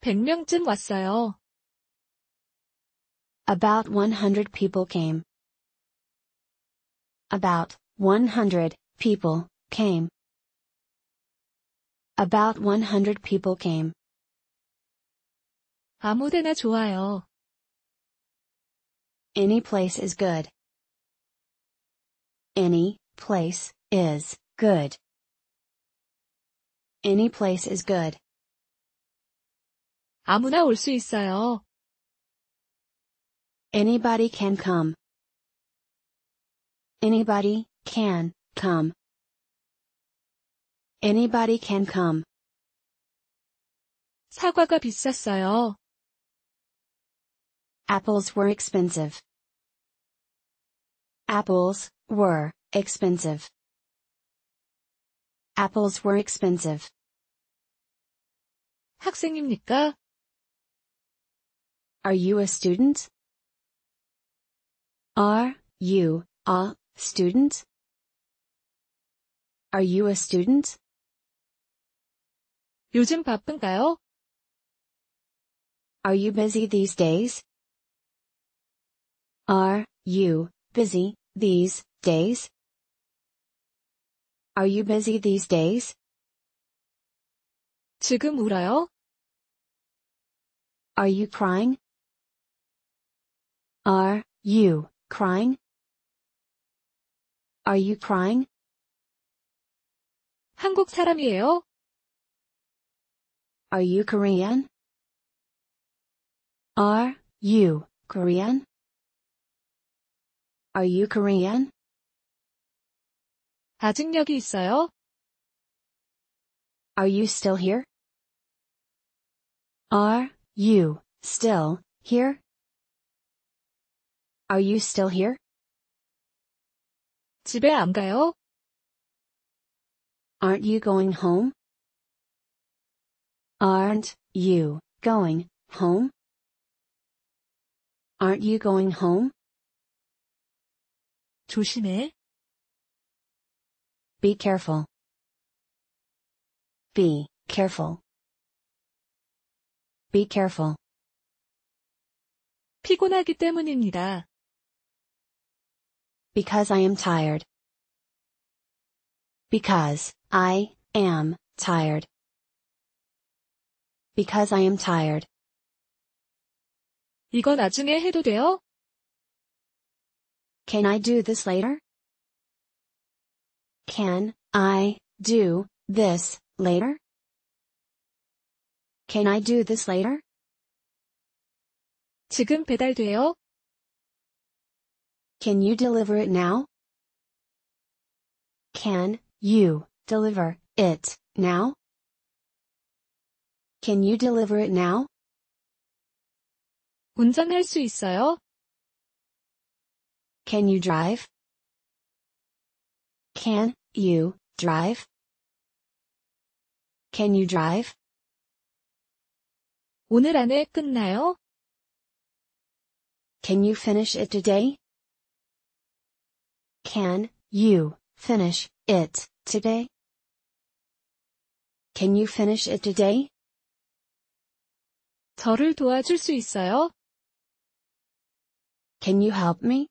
100명쯤 왔어요. About 100 people came. About 100 people came. About 100 people came. 아무데나 좋아요. Any place is good. Any place is good. Any place is good. 아무나 있어요. Anybody can come. Anybody can come. Anybody can come. 사과가 비쌌어요. Apples were expensive. Apples were expensive. Apples were expensive. 학생입니까? Are you a student? Are you a student? Are you a student? 요즘 바쁜가요? Are you busy these days? Are you busy these days? Are you busy these days? 지금 울어요? Are you crying? Are you crying? Are you crying? 한국 사람이에요? Are you Korean? Are you Korean? Are you Korean? 아직 여기 있어요? Are you still here? Are you still here? Are you still here? 집에 안 가요? Aren't you going home? Aren't you going home? Aren't you going home? 조심해. Be careful. Be careful. Be careful. 피곤하기 때문입니다. Because I am tired. Because, I, am, tired. Because I am tired. 이거 나중에 해도 돼요? Can I do this later? Can I do this later? Can I do this later? 지금 배달돼요? Can you deliver it now? Can you deliver it now? Can you deliver it now? 운전할 수 있어요? Can you drive? Can you drive? Can you drive? 오늘 안에 끝나요? Can you finish it today? Can you finish it today? Can you finish it today? 저를 도와줄 수 있어요? Can you help me?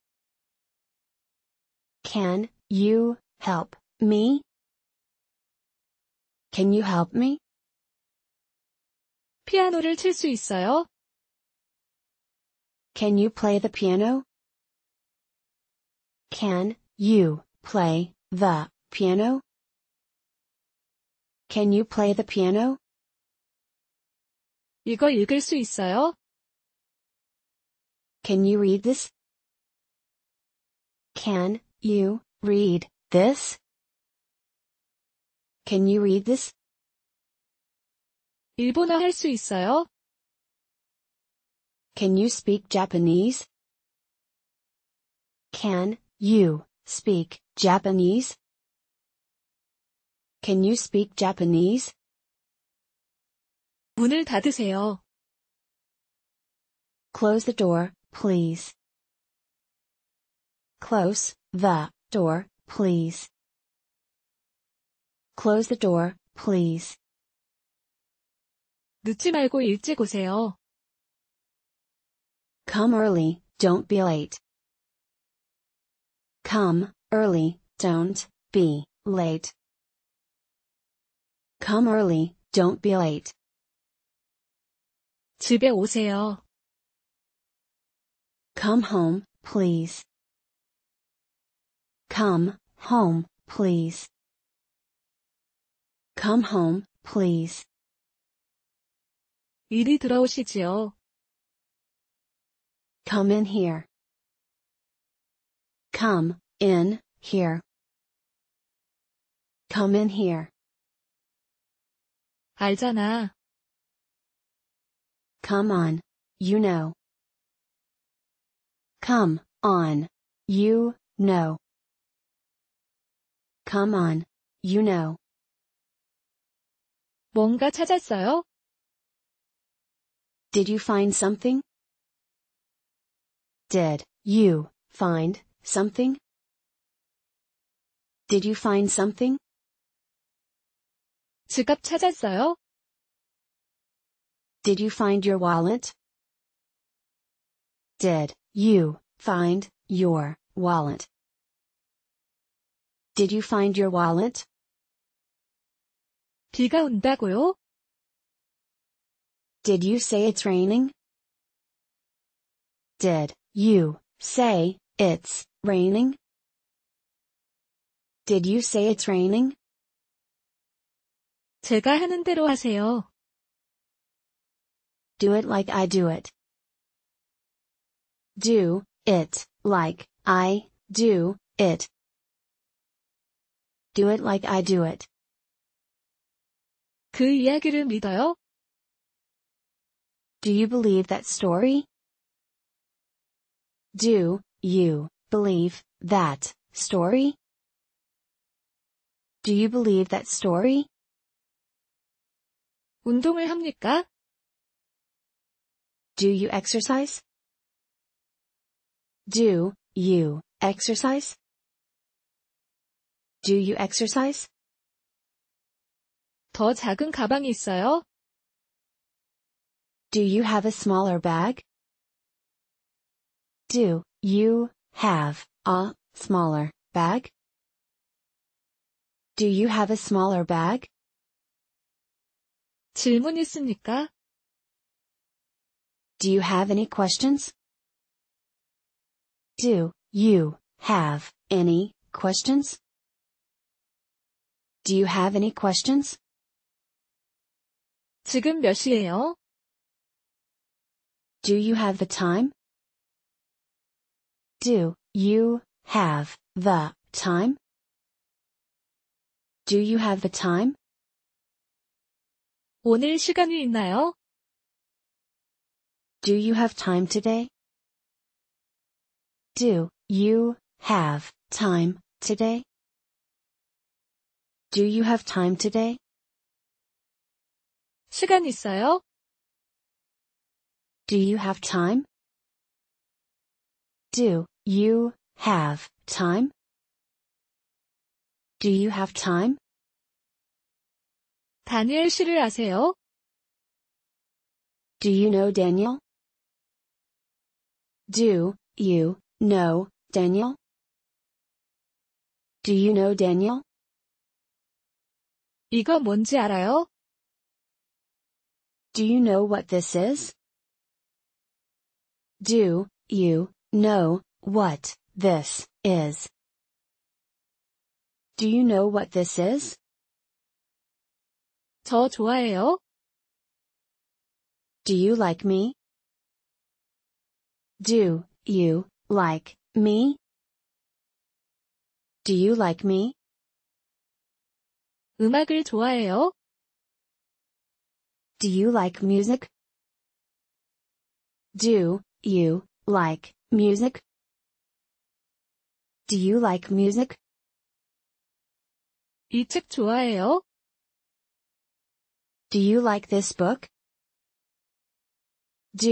Can you help me? Can you help me? 피아노를 있어요? Can you play the piano? Can you play the piano? Can you play the piano? 이거 읽을 수 있어요? Can you read this? Can you read this? Can you read this? 일본어 있어요? Can you speak Japanese? Can you Speak Japanese? Can you speak Japanese? 문을 닫으세요. Close the door, please. Close the door, please. Close the door, please. 늦지 말고 일찍 오세요. Come early, don't be late. Come, early, don't, be, late. Come early, don't be late. 집에 오세요. Come home, please. Come home, please. Come home, please. 이리 들어오시지요. Come in here. Come, in, here. Come in here. 알잖아. Come on. You know. Come on. You know. Come on. You know. 뭔가 찾았어요? Did you find something? Did you find Something? Did you find something? 지갑 찾았어요? Did you find your wallet? Did you find your wallet? Did you find your wallet? 비가 온다고요? Did you say it's raining? Did you say it's Raining? Did you say it's raining? 제가 하는 대로 하세요. Do it like I do it. Do it like I do it. Do it like I do it. 그 이야기를 믿어요? Do you believe that story? Do you Believe that story? Do you believe that story? 운동을 합니까? Do you exercise? Do you exercise? Do you exercise? 더 작은 가방이 있어요? Do you have a smaller bag? Do you have a smaller bag? Do you have a smaller bag? 질문 있습니까? Do you have any questions? Do you have any questions? Do you have any questions? 지금 몇 시예요? Do you have the time? Do you have the time? Do you have the time? 오늘 시간이 있나요? Do you have time today? Do you have time today? Do you have time today? 시간 있어요? Do you have time? Do you have time? Do you have time? 다니엘 씨를 아세요? Do you know Daniel? Do you know Daniel? Do you know Daniel? 이거 뭔지 알아요? Do you know what this is? Do you know what this is. Do you know what this is? 저 좋아해요? Do you like me? Do you like me? Do you like me? 음악을 좋아해요? Do you like music? Do you like Music? Do you like music? 이 책 좋아해요? Do you like this book? Do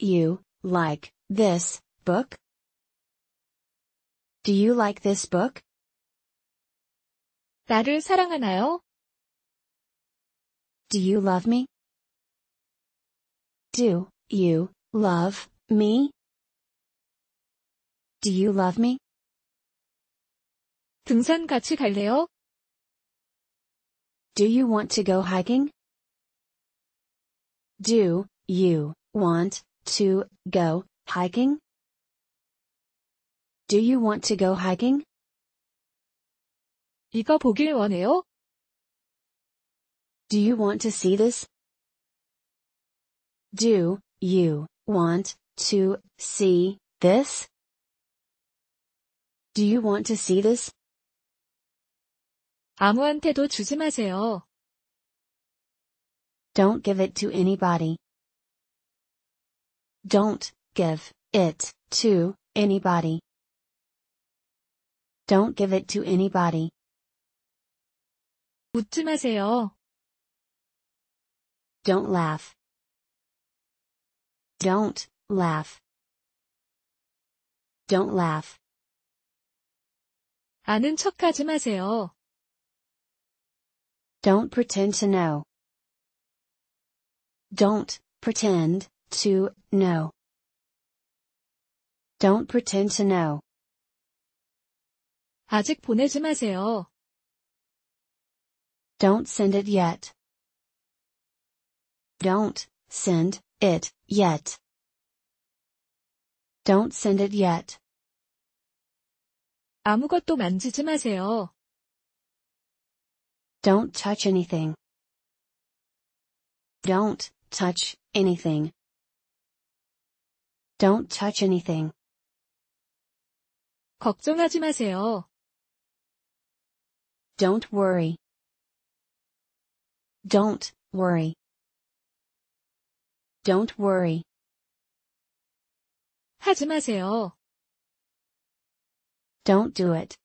you like this book? Do you like this book? 나를 사랑하나요? Do you love me? Do you love me? Do you love me? 등산 같이 갈래요? Do you want to go hiking? Do you want to go hiking? Do you want to go hiking? 이거 보길 원해요? Do you want to see this? Do you want to see this? Do you want to see this? 아무한테도 주지 마세요. Don't give it to anybody. Don't give it to anybody. Don't give it to anybody. 웃지 마세요. Don't laugh. Don't laugh. Don't laugh. 아는 척하지 마세요. Don't pretend to know. Don't pretend to know. Don't pretend to know. 아직 보내지 마세요. Don't send it yet. Don't send it yet. Don't send it yet. 아무것도 만지지 마세요. Don't touch anything. Don't touch anything. Don't touch anything. 걱정하지 마세요. Don't worry. Don't worry. Don't worry. 하지 마세요. Don't do it.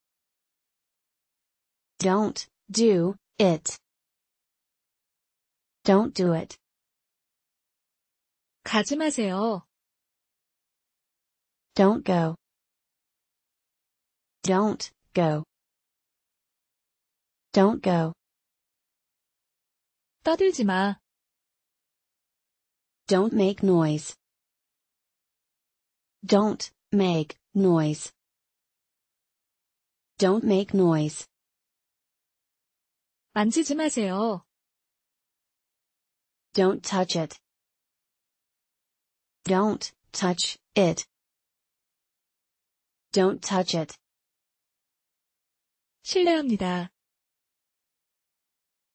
Don't, do, it. Don't do it. 가지 마세요. Don't go. Don't, go. Don't go. 떠들지 마. Don't make noise. Don't, make, noise. Don't make noise. 만지지 마세요. Don't touch it. Don't touch it. Don't touch it. 실례합니다.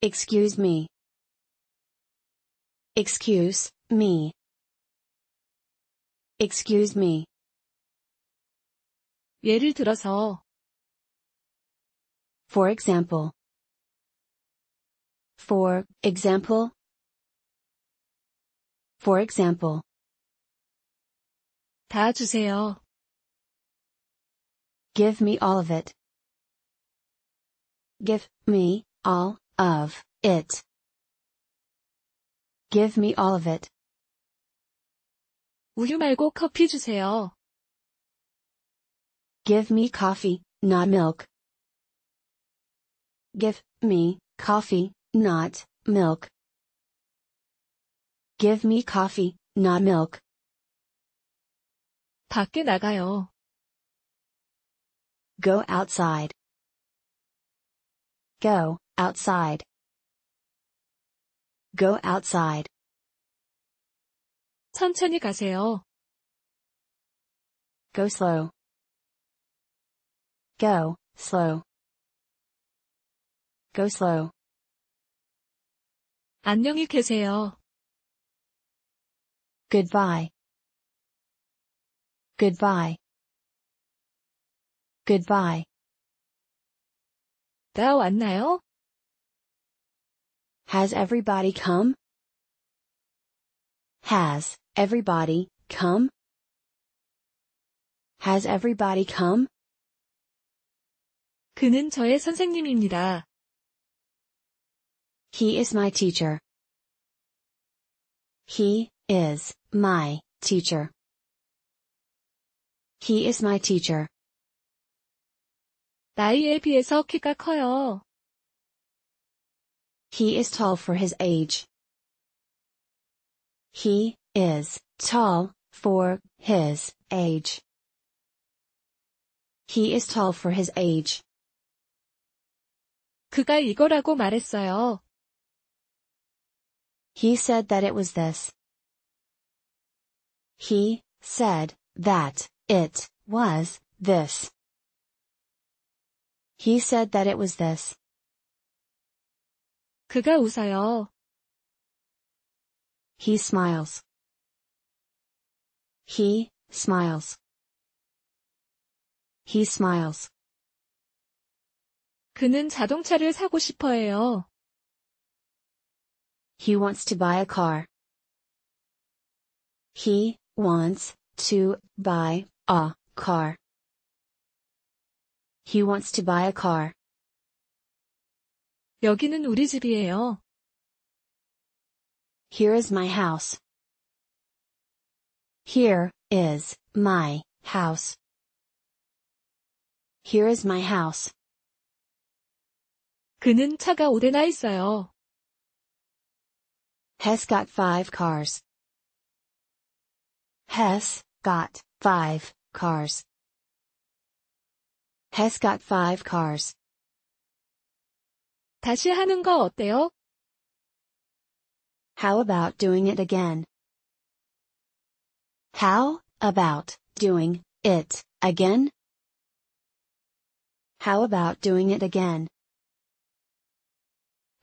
Excuse me. Excuse me. Excuse me. 예를 들어서 for example. For example. For example. 다 주세요. Give me all of it. Give me all of it. Give me all of it. 우유 말고 커피 주세요. Give me coffee, not milk. Give me coffee, not milk. Give me coffee, not milk. 밖에 나가요. Go outside. Go outside. Go outside. 천천히 가세요. Go slow. Go slow. Go slow. 안녕히 계세요. Goodbye. Goodbye. Goodbye. 다 왔나요? Has everybody come? Has everybody come? Has everybody come? 그는 저의 선생님입니다. He is my teacher. He is my teacher. He is my teacher. 나이에 비해서 키가 커요. He is tall for his age. He is tall for his age. He is tall for his age. 그가 이거라고 말했어요. He said that it was this. He said that it was this. He said that it was this. 그가 웃어요. He smiles. He smiles. He smiles. 그는 자동차를 사고 싶어해요. He wants to buy a car. He wants to buy a car. He wants to buy a car. 여기는 우리 집이에요. Here is my house. Here is my house. Here is my house. 그는 차가 오대나 있어요. Hess got five cars. Hess got five cars. Hess got five cars. 다시 하는 거 어때요? How about doing it again? How about doing it again? How about doing it again?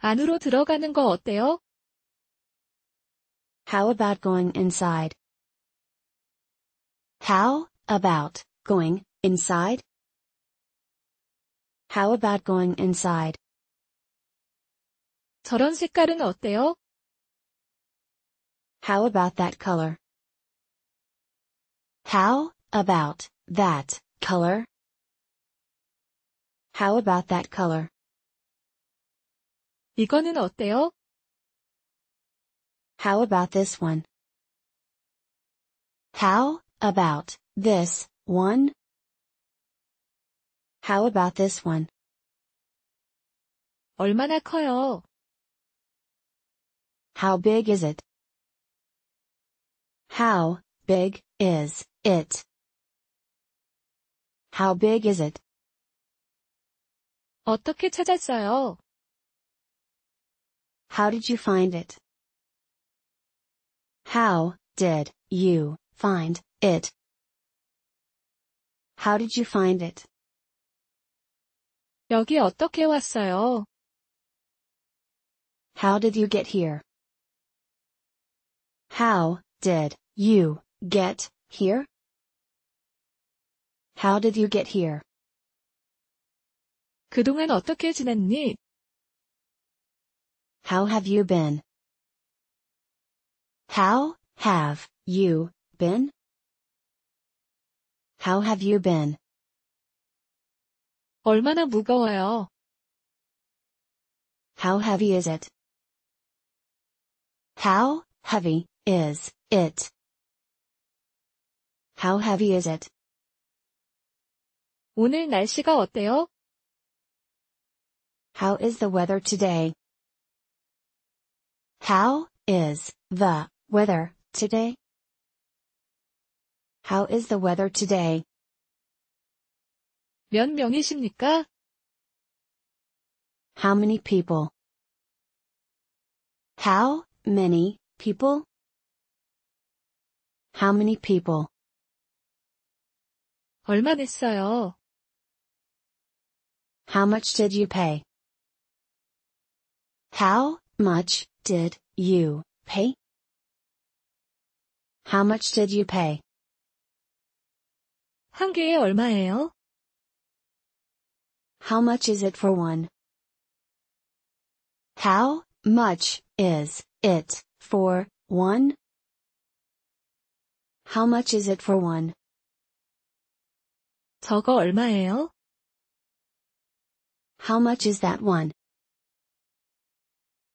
안으로 들어가는 거 어때요? How about going inside? How about going inside? How about going inside? 저런 색깔은 어때요? How about that color? How about that color? How about that color? 이거는 어때요? How about this one? How about this one? How about this one? 얼마나 커요? How big is it? How big is it? How big is it? 어떻게 찾았어요? How did you find it? How did you find it? How did you find it? 여기 어떻게 왔어요? How did you get here? How did you get here? How did you get here? 그동안 어떻게 지냈니? How have you been? How have you been? How have you been? 얼마나 무거워요? How heavy is it? How heavy is it? How heavy is it? 오늘 날씨가 어때요? How is the weather today? How is the Weather, today? How is the weather today? 몇 명이십니까? How many people? How many people? How many people? 얼마 냈어요? How much did you pay? How much did you pay? How much did you pay? 한 개에 얼마예요? How much is it for one? How much is it for one? How much is it for one? 저거 얼마예요? How much is that one?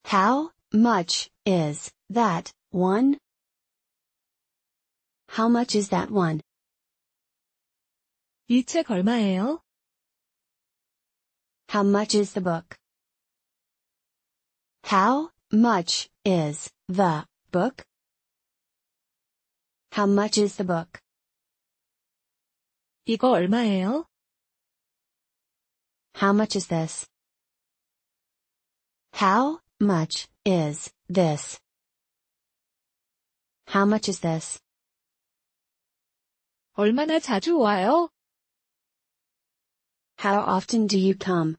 How much is that one? How much is that one? 이 책 얼마예요? How much is the book? How much is the book? How much is the book? 이거 얼마예요? How much is this? How much is this? How much is this? 얼마나 자주 와요? How often do you come?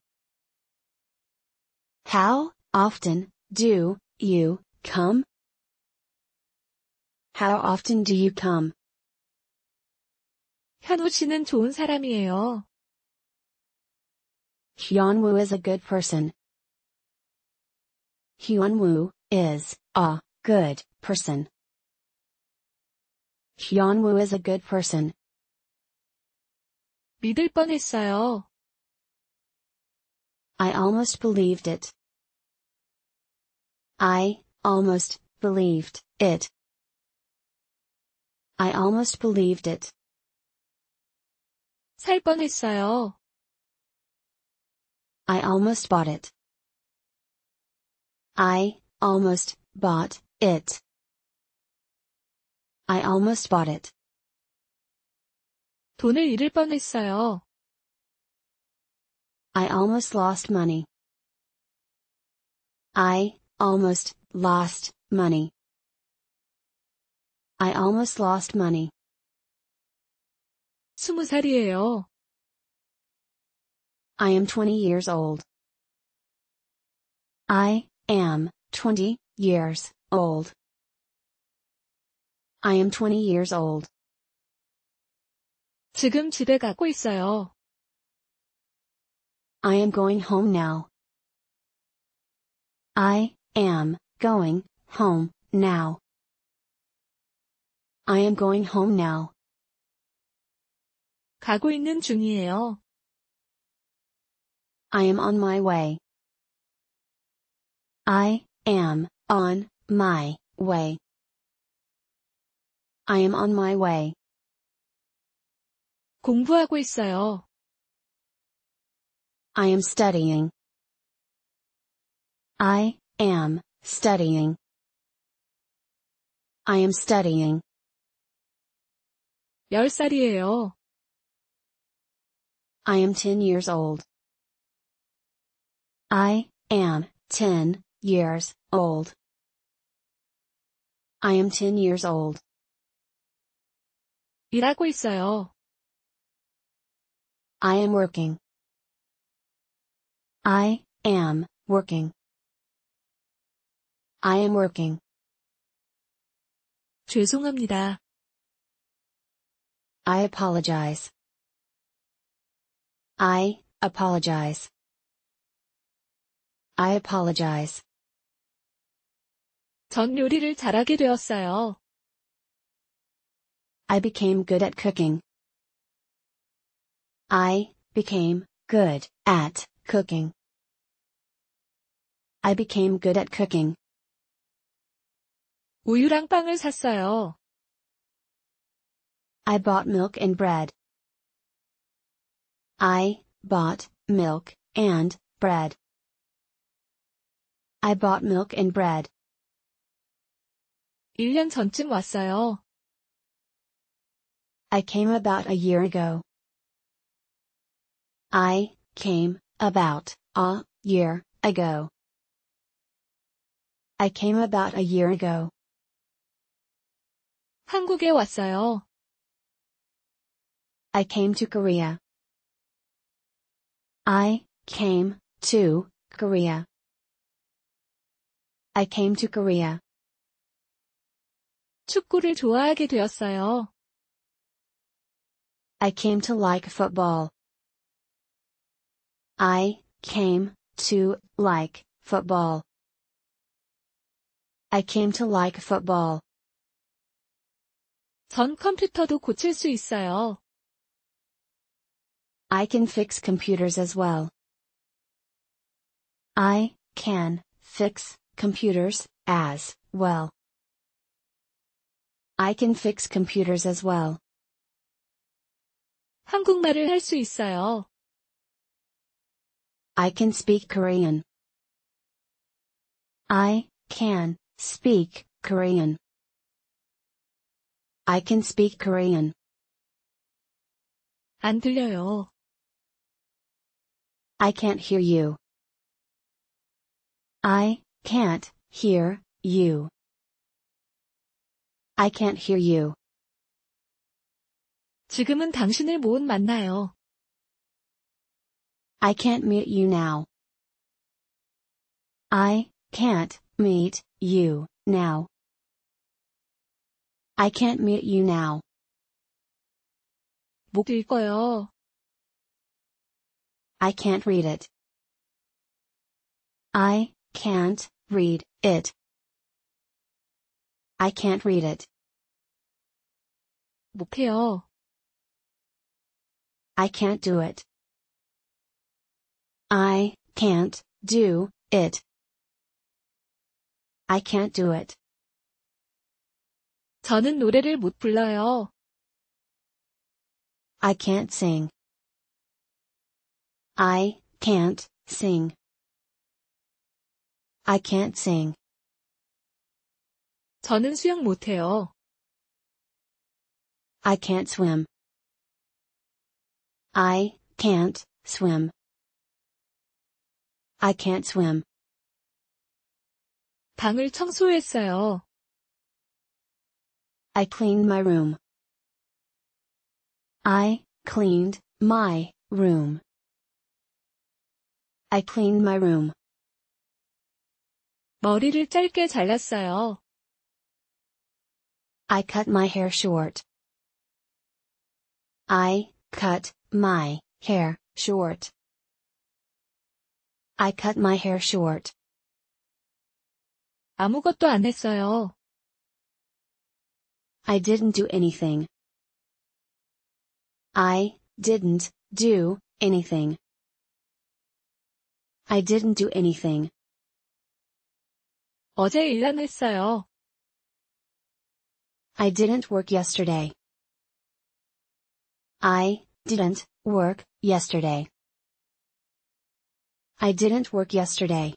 How often do you come? How often do you come? 현우 씨는 좋은 사람이에요. Hyunwoo is a good person. Hyunwoo is a good person. Hyunwoo is a good person. 믿을 뻔했어요. I almost believed it. I almost believed it. I almost believed it. 살 뻔했어요. I almost bought it. I almost bought it. I almost bought it. 돈을 잃을 뻔했어요. I almost lost money. I almost lost money. I almost lost money. 스무 살이에요. I am 20 years old. I am 20 years old. I am 20 years old. 지금 집에 가고 있어요. I am going home now. I am going home now. I am going home now. 가고 있는 중이에요. I am on my way. I am on my way. I am on my way. 공부하고 있어요. I am studying. I am studying. I am studying. 10살이에요. I am 10 years old. I am 10 years old. I am 10 years old. 일하고 있어요. I am working. I am working. I am working. 죄송합니다. I apologize. I apologize. I apologize. 전 요리를 잘하게 되었어요. I became good at cooking. I became good at cooking. I became good at cooking. 우유랑 빵을 샀어요. I bought milk and bread. I bought milk and bread. I bought milk and bread. 1년 전쯤 왔어요. I came about a year ago. I came about a year ago. I came about a year ago. 한국에 왔어요. I came to Korea. I came to Korea. I came to Korea. 축구를 좋아하게 되었어요. I came to like football. I came to like football. I came to like football. 전 컴퓨터도 고칠 수 있어요. I can fix computers as well. I can fix computers as well. I can fix computers as well. 한국말을 있어요. I can speak Korean. I can speak Korean. I can speak Korean. 안 들려요. I can't hear you. I can't hear you. I can't hear you. 지금은 당신을 못 만나요. I can't meet you now. I can't meet you now. I can't meet you now. 못 읽어요. I can't read it. I can't read it. I can't read it. 못해요. I can't do it. I can't do it. I can't do it. 저는 노래를 못 불러요. I can't sing. I can't sing. I can't sing. 저는 수영 못해요. I can't swim. I can't swim. I can't swim. 방을 청소했어요. I cleaned my room. I cleaned my room. I cleaned my room. 머리를 짧게 잘랐어요. I cut my hair short. I cut my hair short. I cut my hair short. 아무것도 안 했어요. I didn't do anything. I didn't do anything. I didn't do anything. 어제 일 했어요. I didn't work yesterday. I didn't work yesterday. I didn't work yesterday.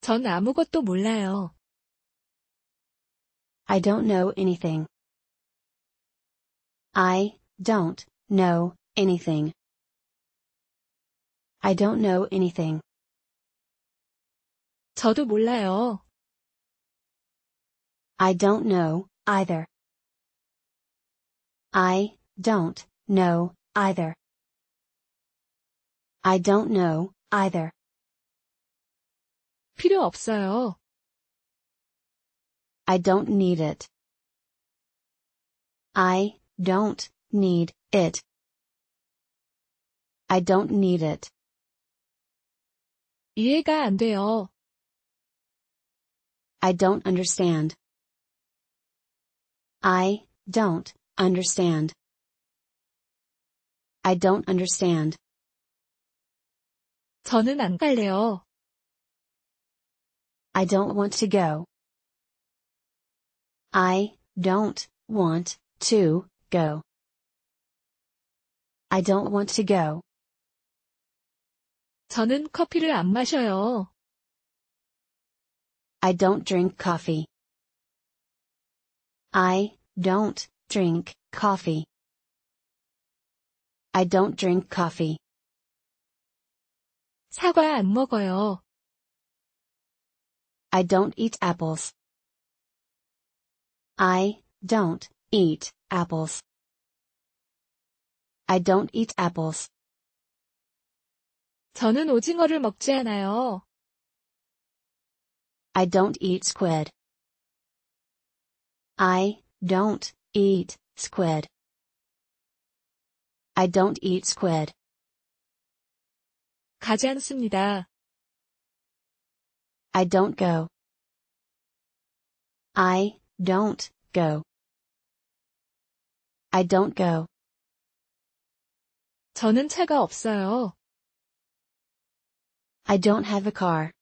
전 아무것도 몰라요. I don't know anything. I don't know anything. I don't know anything. 저도 몰라요. I don't know either. I don't know either. I don't know either. 필요 없어요. I don't need it. I don't need it. I don't need it. 이해가 안 돼요. I don't understand. I don't understand. I don't understand. 저는 안 갈래요. I don't want to go. I don't want to go. I don't want to go. 저는 커피를 안 마셔요. I don't drink coffee. I don't drink coffee. I don't drink coffee. 사과 안 먹어요. I don't eat apples. I don't eat apples. I don't eat apples. 저는 오징어를 먹지 않아요. I don't eat squid. I don't eat squid. I don't eat squid. 가지 않습니다. I don't go. I don't go. I don't go. 저는 차가 없어요. I don't have a car.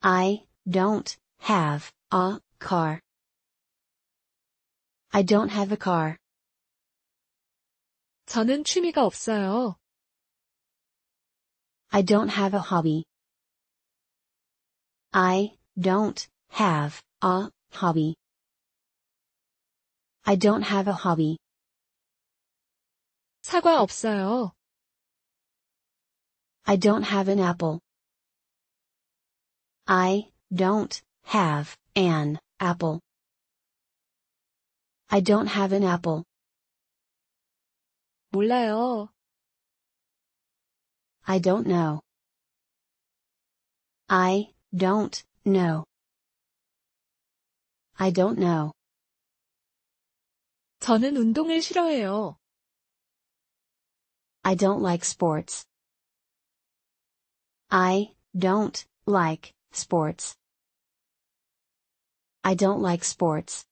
I don't have a car. I don't have a car. 저는 취미가 없어요. I don't have a hobby. I don't have a hobby. I don't have a hobby. 사과 없어요. I don't have an apple. I don't have an apple. I don't have an apple. 몰라요. I don't know. I don't know. I don't know. 저는 운동을 싫어해요. I don't like sports. I don't like sports. I don't like sports.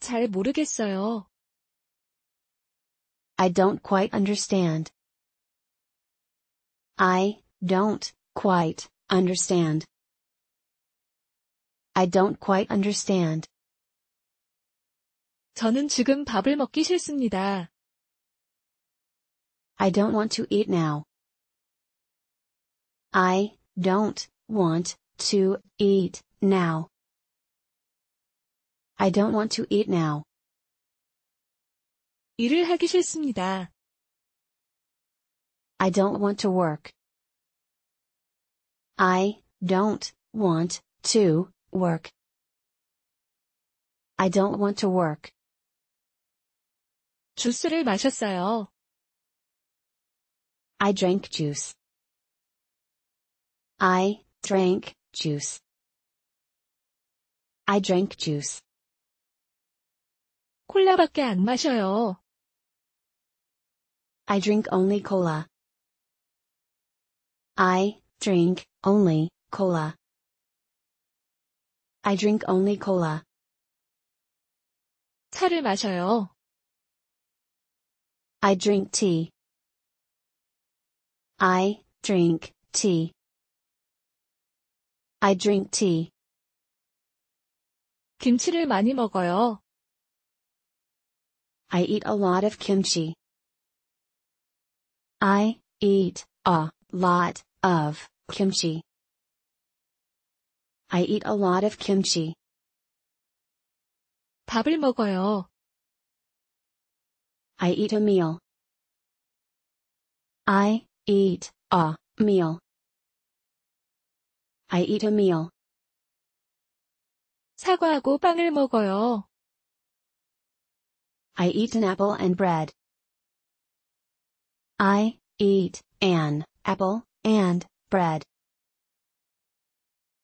잘 모르겠어요. I don't quite understand. I don't quite understand. I don't quite understand. 저는 지금 밥을 먹기 싫습니다. I don't want to eat now. I don't want to eat now. I don't want to eat now. 일을 하기 싫습니다. I don't want to work. I don't want to work. I don't want to work. 주스를 마셨어요. I drank juice. I drank juice. I drank juice. 콜라밖에 안 마셔요. I drink only cola. I drink only cola. I drink only cola. 차를 마셔요. I drink tea. I drink tea. I drink tea. 김치를 많이 먹어요. I eat a lot of kimchi. I eat a lot of kimchi. I eat a lot of kimchi. 밥을 먹어요. I eat a meal. I eat a meal. I eat a meal. 사과하고 빵을 먹어요. I eat an apple and bread. I eat an apple and bread.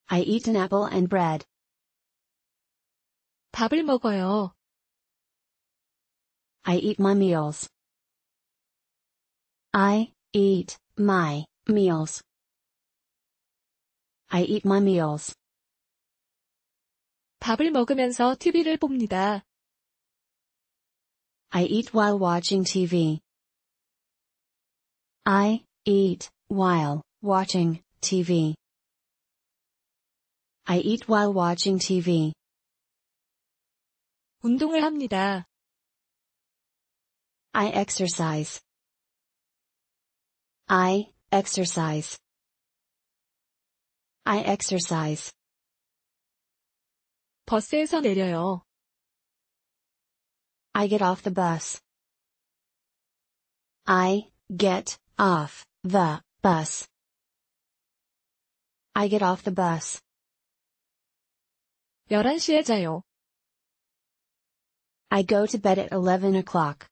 I eat an apple and bread. 밥을 먹어요. I eat my meals. I eat my meals. I eat my meals. 밥을 먹으면서 TV를 봅니다. I eat while watching TV. I eat while watching TV. I eat while watching TV. 운동을 합니다. I exercise. I exercise. I exercise. 버스에서 내려요. I get off the bus. I get off the bus. I get off the bus. 11시에 자요. I go to bed at 11 o'clock.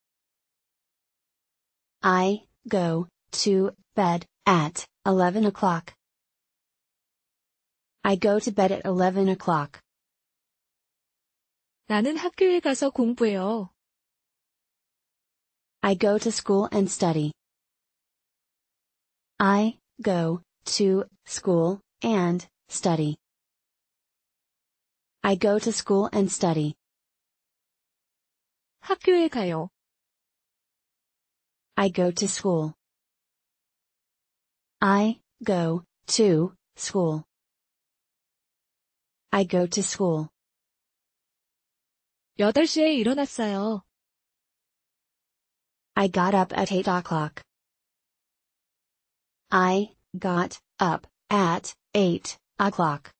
I go to bed at 11 o'clock. I go to bed at 11 o'clock. 나는 학교에 가서 공부해요. I go to school and study. I go to school and study. I go to school and study. 학교에 가요. I go to school. I go to school. I go to school. 8시에 일어났어요. I got up at 8 o'clock. I got up at 8 o'clock.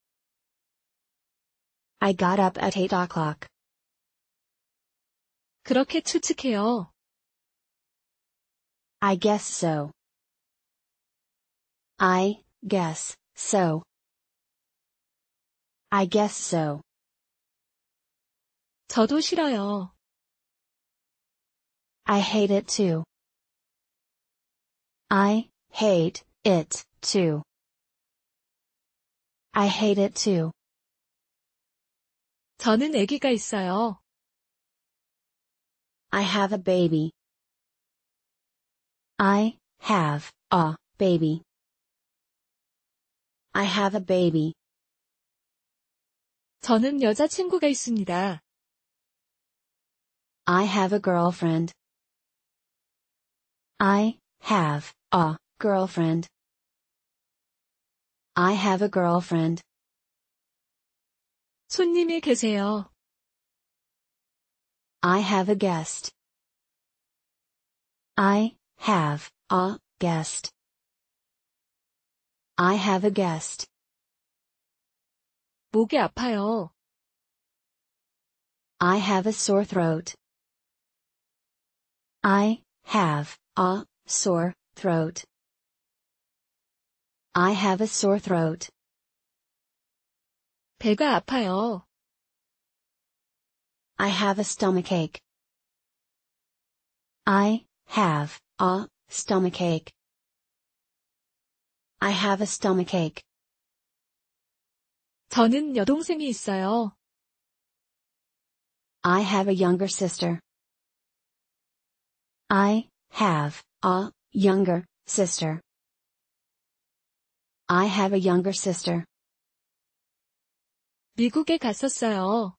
I got up at 8 o'clock. 그렇게 추측해요. I guess so. I guess so. I guess so. 저도 싫어요. I hate it too. I hate it, too. I hate it too. 저는 아기가 있어요. I have a baby. I have a baby. I have a baby. 저는 여자친구가 있습니다. I have a girlfriend. I have a Girlfriend. I have a girlfriend. 손님이 계세요. I have a guest. I have a guest. I have a guest. 목이 아파요. I have a sore throat. I have a sore throat. I have a sore throat. 배가 아파요. I have a stomachache. I have a stomachache. I have a stomachache. 저는 여동생이 있어요. I have a younger sister. I have a younger sister. I have a younger sister. 미국에 갔었어요.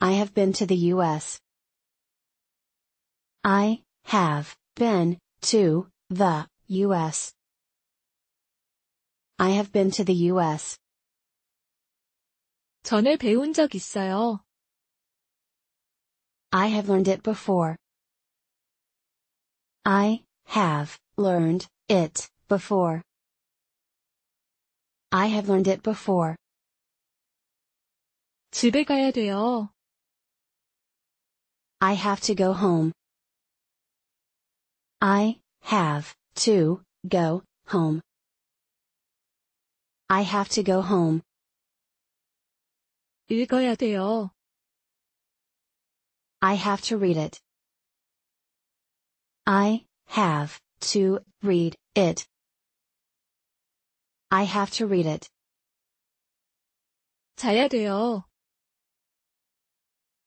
I have been to the US. I have been to the US. I have been to the US. 전에 배운 적 있어요. I have learned it before. I have learned it before. I have learned it before. 집에 가야 돼요. I have to go home. I have to go home. I have to go home. 읽어야 돼요. I have to read it. I have to read it. I have to read it. 자야 돼요.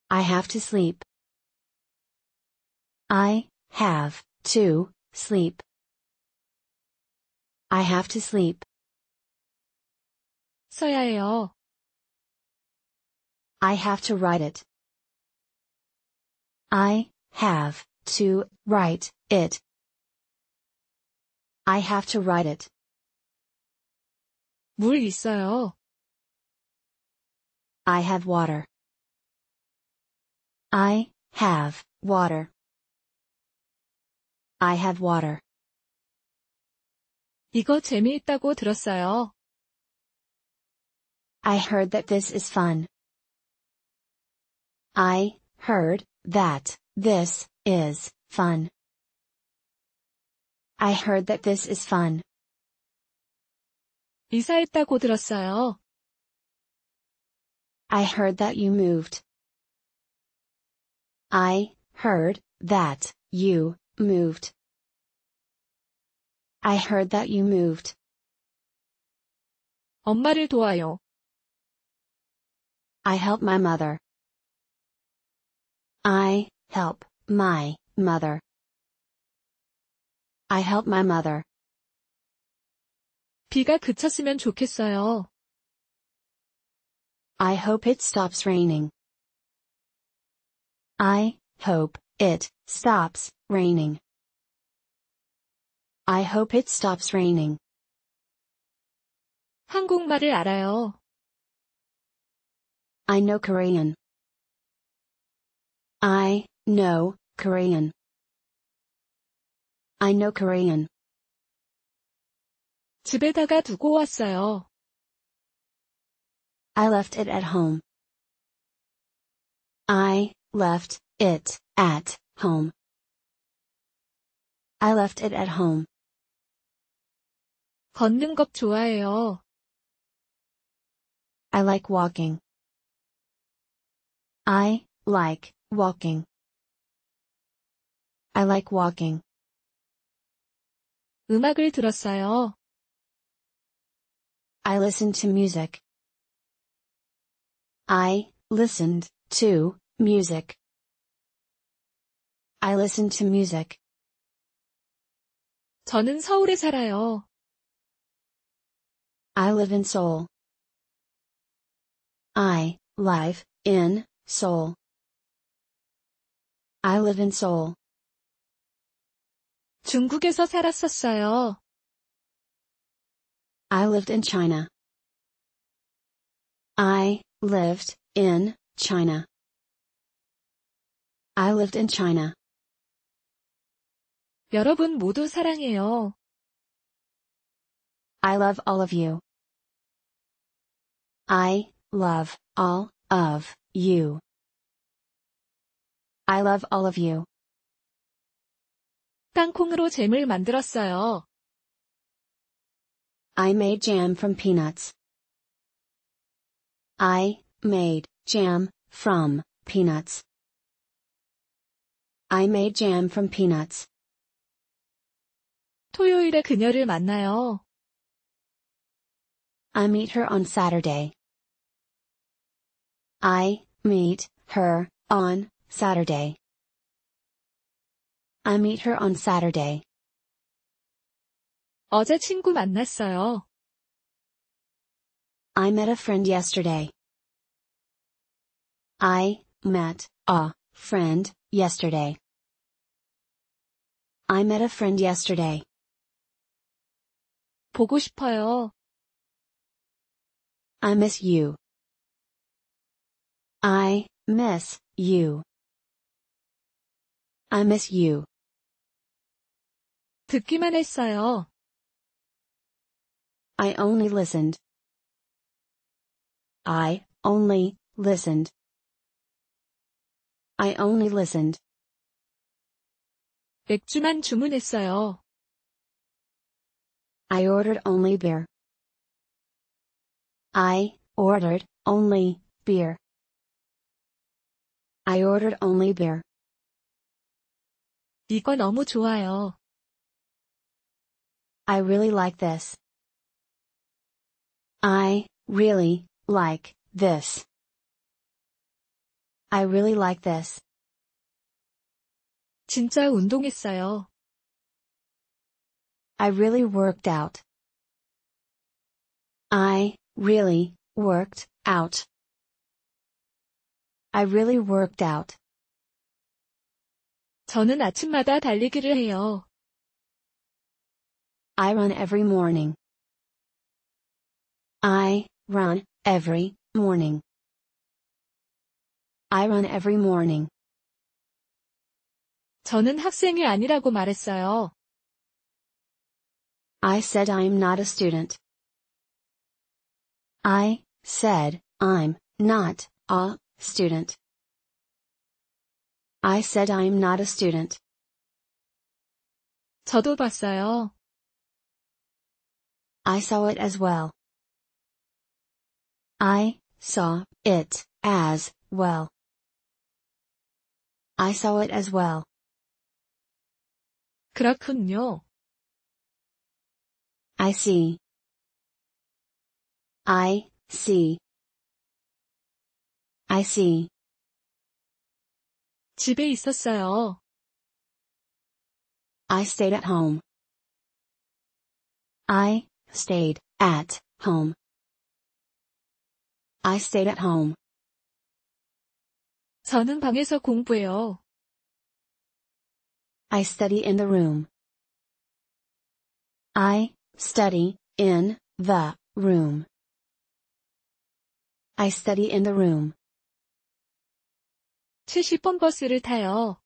I have to sleep. I have to sleep. I have to sleep. 써야 해요. I have to write it. I have to write it. I have to write it. 물 있어요. I have water. I have water. I have water. 이거 재미있다고 들었어요. I heard that this is fun. I heard that this is fun. I heard that this is fun. 이사했다고 들었어요. I heard that you moved. I heard that you moved. I heard that you moved. 엄마를 도와요. I help my mother. I help my mother. I help my mother. 비가 그쳤으면 좋겠어요. I hope it stops raining. I hope it stops raining. I hope it stops raining. 한국말을 알아요. I know Korean. I know Korean. I know Korean. 집에다가 두고 왔어요. I left it at home. I left it at home. I left it at home. 걷는 것 좋아해요. I like walking. I like walking. I like walking. 음악을 들었어요. I listened to music. I listened to music. I listen to music. 저는 서울에 살아요. I live in Seoul. I live in Seoul. I live in Seoul. 중국에서 살았었어요. I lived in China. I lived in China. I lived in China. 여러분 모두 사랑해요. I love all of you. I love all of you. I love all of you. 땅콩으로 잼을 만들었어요. I made jam from peanuts. I made jam from peanuts. I made jam from peanuts. 토요일에 그녀를 만나요. I meet her on Saturday. I meet her on Saturday. I meet her on Saturday. 어제 친구 만났어요. I met a friend yesterday. I met a friend yesterday. I met a friend yesterday. 보고 싶어요. I miss you. I miss you. I miss you. 듣기만 했어요. I only listened. I only listened. I only listened. 맥주만 주문했어요. I ordered only beer. I ordered only beer. I ordered only beer. 이거 너무 좋아요. I really like this. I, really, like, this. I really like this. 진짜 운동했어요. I really worked out. I really worked out. I really worked out. 저는 아침마다 달리기를 해요. I run every morning. I run every morning. I run every morning. 저는 학생이 아니라고 말했어요. I said I'm not a student. I said I'm not a student. I said I'm not a student. 저도 봤어요. I saw it as well. I saw it as well. I saw it as well. 그렇군요. I see. I see. I see. 집에 있었어요. I stayed at home. I stayed at home. I stayed at home. 저는 방에서 공부해요. I study in the room. I study in the room. I study in the room. 70번 버스를 타요.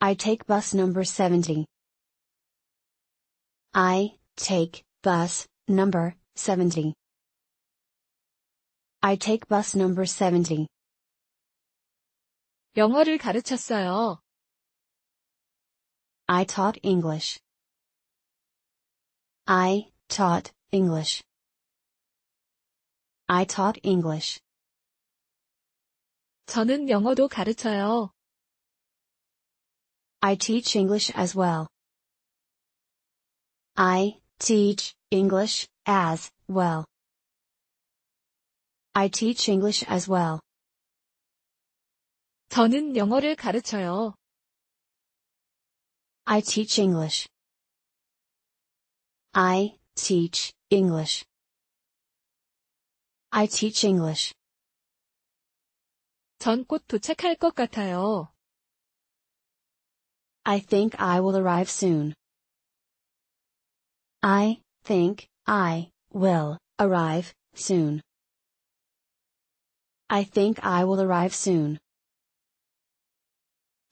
I take bus number 70. I take bus number 70. I take bus number 70. 영어를 가르쳤어요. I taught English. I taught English. I taught English. 저는 영어도 가르쳐요. I teach English as well. I teach English as well. I teach English as well. 저는 영어를 가르쳐요. I teach English. I teach English. I teach English. 전 곧 도착할 것 같아요. I think I will arrive soon. I think I will arrive soon. I think I will arrive soon.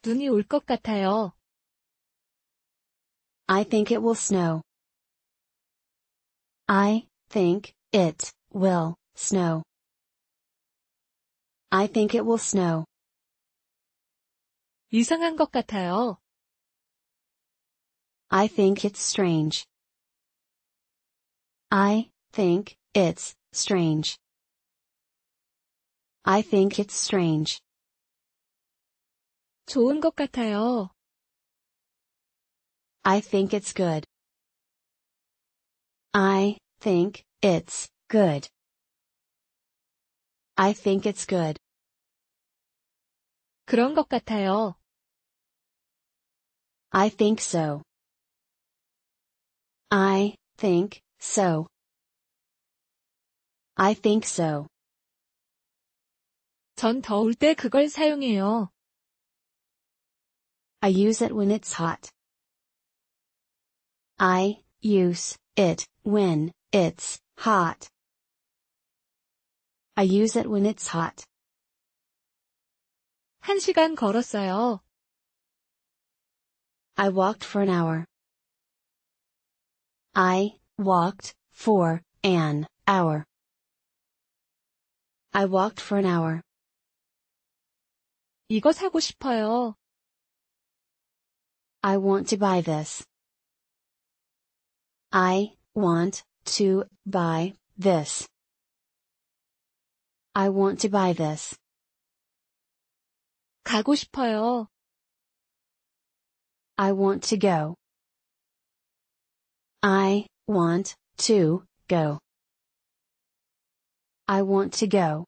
눈이 올 것 같아요. I think it will snow. I think it will snow. I think it will snow. 이상한 것 같아요. I think it's strange. I think it's strange. I think it's strange. 좋은 것 같아요. I think it's good. I think it's good. I think it's good. 그런 것 같아요. I think so. I think so. I think so. 전 더울 때 그걸 사용해요. I use it when it's hot. I use it when it's hot. I use it when it's hot. 한 시간 걸었어요. I walked for an hour. I walked for an hour. I walked for an hour. 이거 사고 싶어요. I want to buy this. I want to buy this. I want to buy this. 가고 싶어요. I want to go. I want to go. I want to go.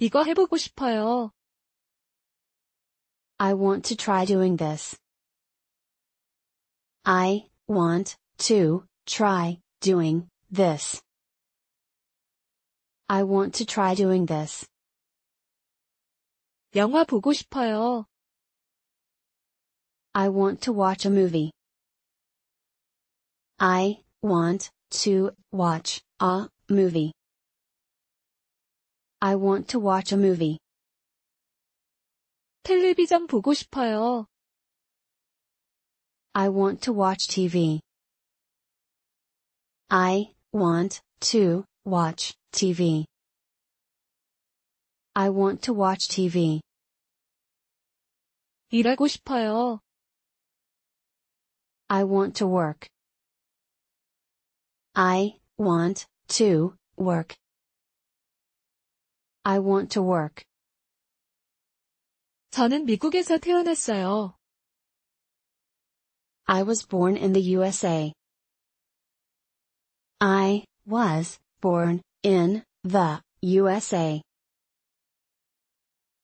이거 해보고 싶어요. I want to try doing this. I want to try doing this. I want to try doing this. 영화 보고 싶어요. I want to watch a movie. I want to watch a movie. I want to watch a movie. 텔레비전 보고 싶어요. I want to watch TV. I want to watch TV. I want to watch TV. 일하고 싶어요. I want to work. I want to work I want to work. 저는 미국에서 태어났어요. I was born in the USA. I was born in the USA.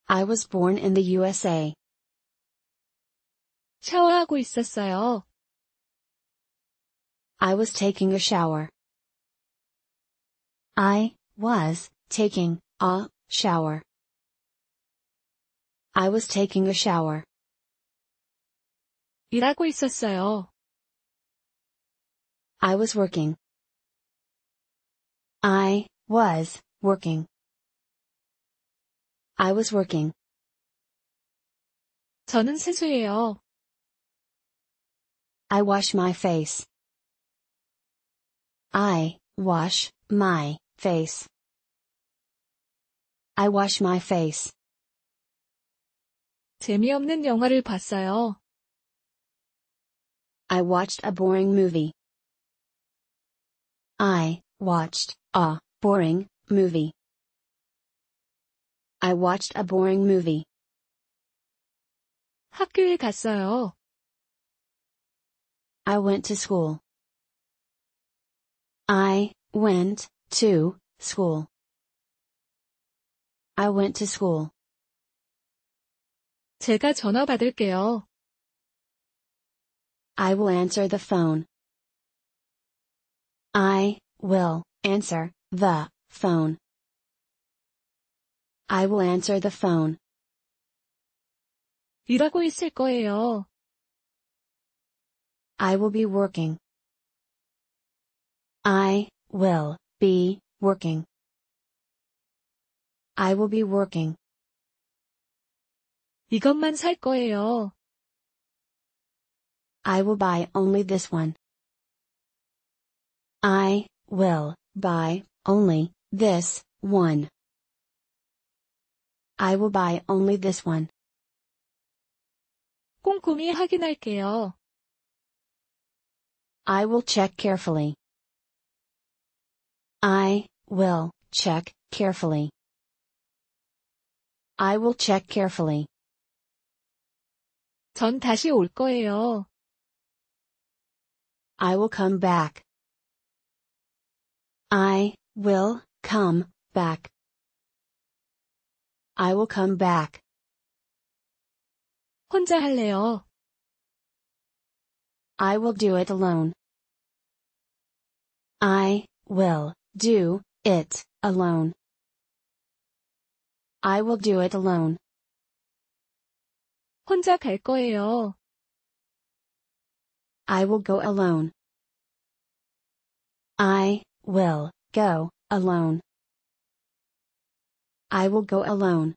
I was born in the USA. 샤워하고 있었어요. I was taking a shower. I was taking Ah, shower. I was taking a shower. 일하고 있었어요. I was working. I was working. I was working. 저는 세수해요. I wash my face. I wash my face. I wash my face. 재미없는 영화를 봤어요. I watched a boring movie. I watched a boring movie. I watched a boring movie. 학교에 갔어요. I went to school. I went to school. I went to school. 제가 전화 받을게요. I will answer the phone. I will answer the phone. I will answer the phone. 일하고 있을 거예요. I will be working. I will be working. I will be working. 이것만 살 거예요. I will buy only this one. I will buy only this one. I will buy only this one. 꼼꼼히 확인할게요. I will check carefully. I will check carefully. I will check carefully. 전 다시 올 거예요. I will come back. I will come back. I will come back. 혼자 할래요. I will do it alone. I will do it alone. I will do it alone. 혼자 갈 거예요. I will go alone. I will go alone. I will go alone.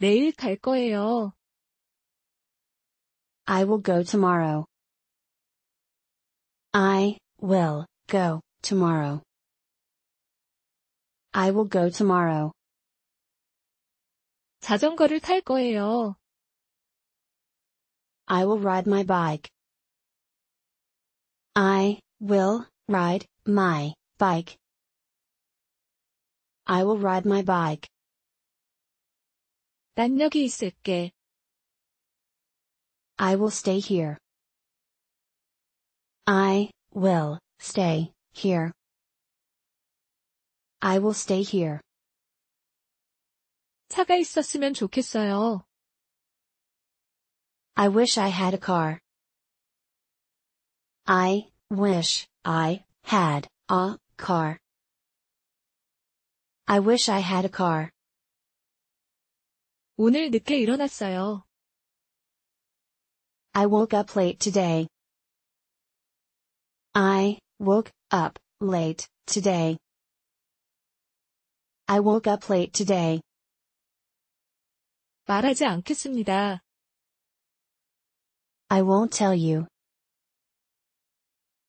내일 갈 거예요. I will go tomorrow. I will go tomorrow. I will go tomorrow. 자전거를 탈 거예요. I will ride my bike. I will ride my bike. I will ride my bike. 난 여기 있을게. I will stay here. I will stay here. I will stay here. 차가 있었으면 좋겠어요. I wish I had a car. I wish I had a car. I wish I had a car. 오늘 늦게 일어났어요. I woke up late today. I woke up late today. I woke up late today. 말하지 않겠습니다. I won't tell you.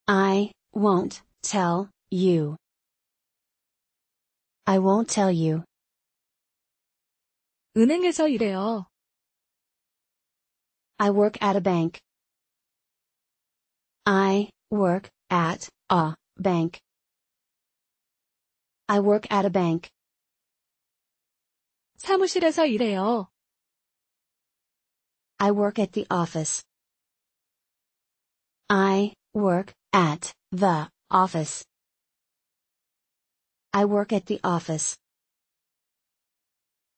I won't tell you. I won't tell you. 은행에서 일해요. I work at a bank. I work at a bank. I work at a bank. 사무실에서 일해요. I work at the office. I work at the office. I work at the office.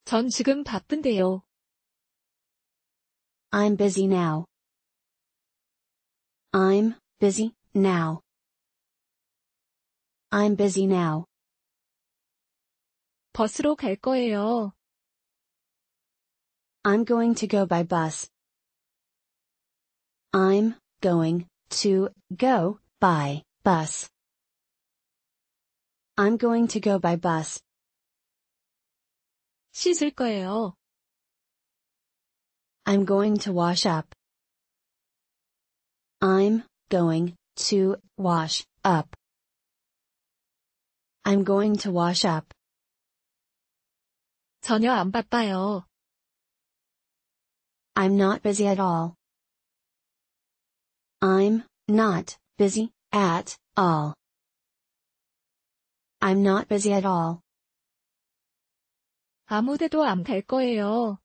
전 지금 바쁜데요. I'm busy now. I'm busy now. I'm busy now. 버스로 갈 거예요. I'm going to go by bus. I'm going to go by bus. I'm going to go by bus. 씻을 거예요. I'm going to wash up. I'm going to wash up. I'm going to wash up. 전혀 안 바빠요. I'm not busy at all. I'm not busy at all. I'm not busy at all. 아무데도 갈 거예요.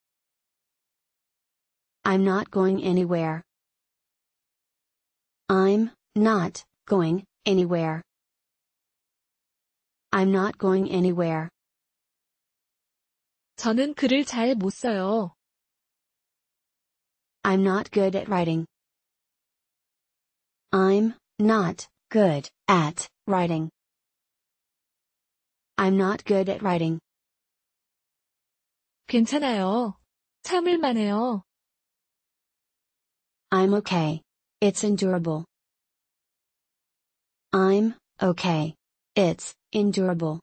I'm not going anywhere. I'm not going anywhere. I'm not going anywhere. 저는 글을 잘 못 써요. I'm not good at writing. I'm not good at writing. I'm not good at writing. 괜찮아요 참을만해요 만해요. I'm okay. It's endurable. I'm okay. It's endurable.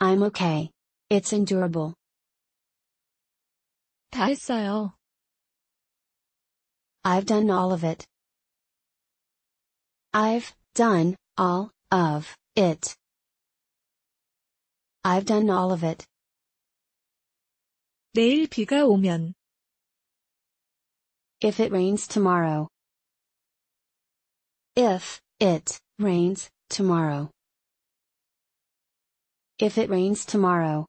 I'm okay. It's endurable i I've done all of it. I've done all of it. I've done all of it. 내일 비가 오면 If it rains tomorrow. If it rains tomorrow. If it rains tomorrow.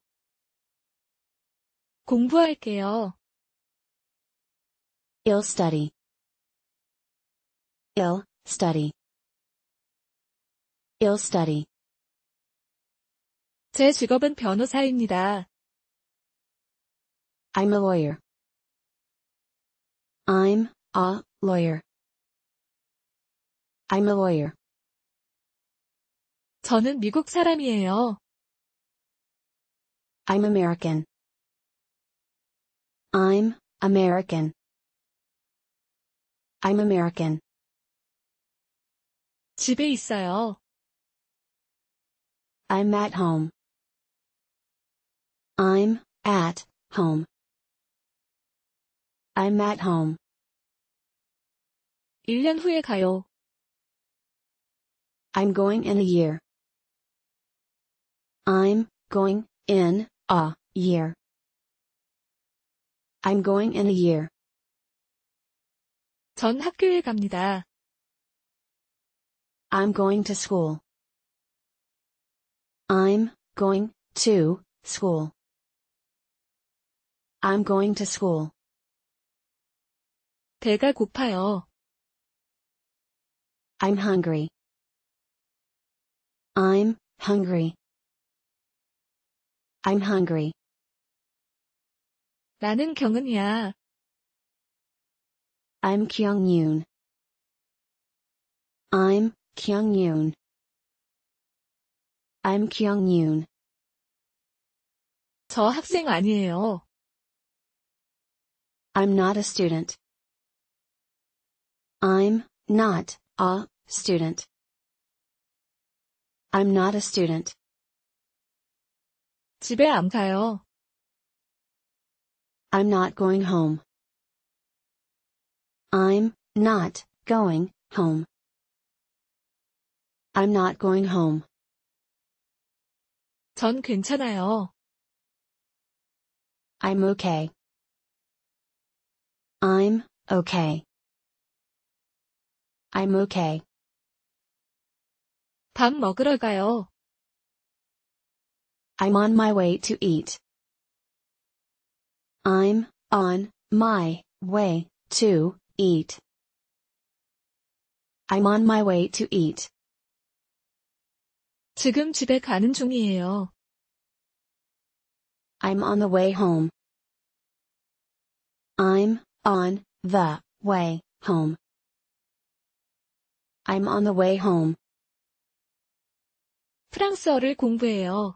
공부할게요. I'll study. I'll study. I'll study. 제 직업은 변호사입니다. I'm a lawyer. I'm a lawyer. I'm a lawyer. 저는 미국 사람이에요. I'm American. I'm American. I'm American. 집에 있어요. I'm at home. I'm at home. I'm at home. 1년 후에 가요. I'm going in a year. I'm going in a year. I'm going in a year. 전 학교에 갑니다. I'm going to school. I'm going to school. I'm going to school. 배가 고파요. I'm hungry. I'm hungry. I'm hungry. 나는 경은이야. I'm Kyung-yoon. I'm Kyung-yoon. I'm Kyung-yoon. 저 학생 아니에요. I'm not a student. I'm not a student. I'm not a student. 집에 안 가요. I'm not going home. I'm not going home. I'm not going home. 전 괜찮아요. I'm okay. I'm okay. I'm okay. 밥 먹으러 가요. I'm on my way to eat. I'm on my way to eat. I'm on my way to eat. 지금 집에 가는 중이에요. I'm on the way home. I'm on the way home. I'm on the way home. 프랑스어를 공부해요.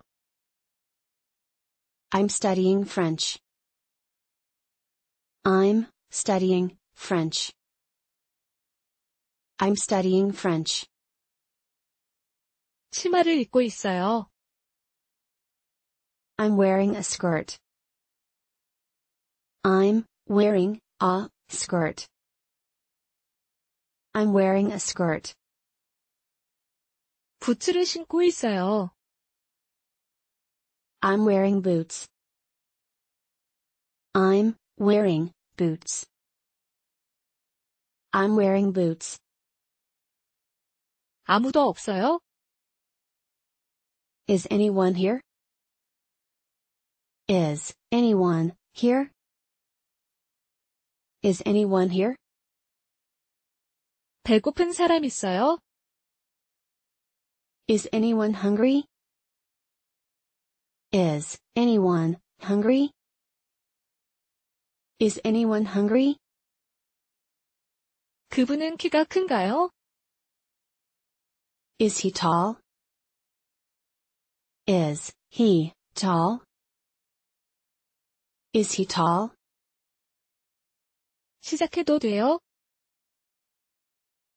I'm studying French. I'm studying French. I'm studying French. 치마를 입고 있어요. I'm wearing a skirt. I'm wearing a skirt. I'm wearing a skirt. 부츠를 신고 있어요. I'm wearing boots. I'm Wearing boots. I'm wearing boots. 아무도 없어요? Is anyone here? Is anyone here? Is anyone here? 배고픈 사람 있어요? Is anyone hungry? Is anyone hungry? Is anyone hungry? 그분은 키가 큰가요? Is he tall? Is he tall? Is he tall? 시작해도 돼요?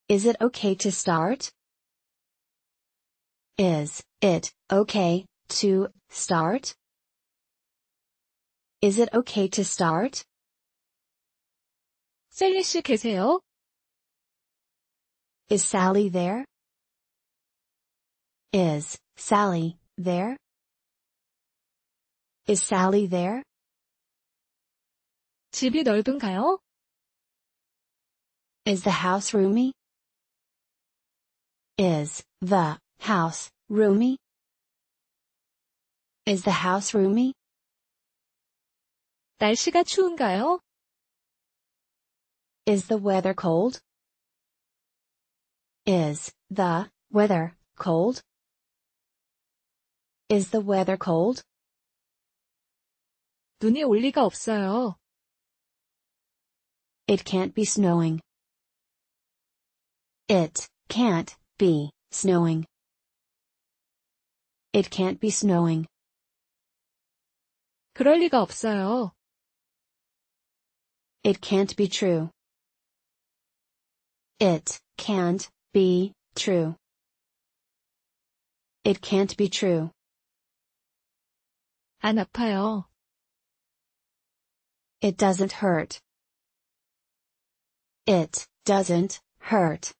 Is it okay to start? Is it okay to start? Is it okay to start? 셀리 씨 계세요? Is Sally there? Is Sally there? Is Sally there? 집이 넓은가요? Is the house roomy? Is the house roomy? Is the house roomy? 날씨가 추운가요? Is the weather cold? Is the weather cold? Is the weather cold? 눈이 올 리가 없어요. It can't be snowing. It can't be snowing. It can't be snowing. 그럴 리가 없어요. It can't be true. It can't be true. It can't be true. 안 아파요. It doesn't hurt. It doesn't hurt.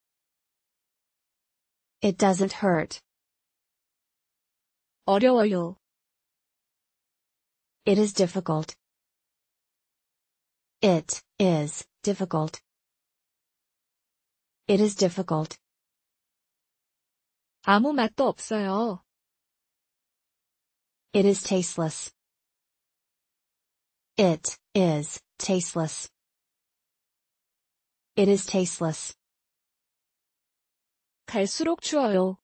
It doesn't hurt. 어려워요. It is difficult. It is difficult. It is difficult. 아무 맛도 없어요. It is tasteless. It is tasteless. It is tasteless. 갈수록 추워요.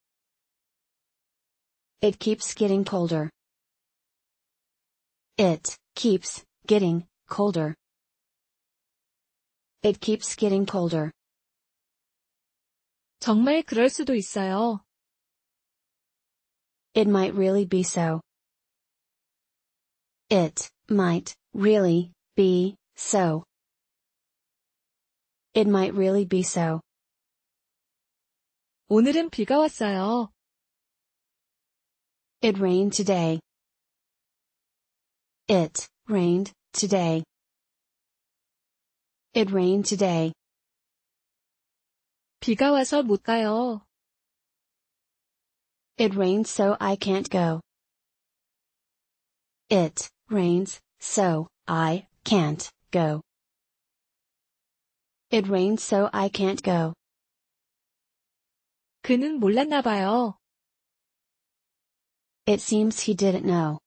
It keeps getting colder. It keeps getting colder. It keeps getting colder. 정말 그럴 수도 있어요. It might really be so. It might really be so. It might really be so. 오늘은 비가 왔어요. It rained today. It rained today. It rained today. 비가 와서 못 가요. It rains so I can't go. It rains so I can't go. It rains so I can't go. 그는 몰랐나 봐요. It seems he didn't know.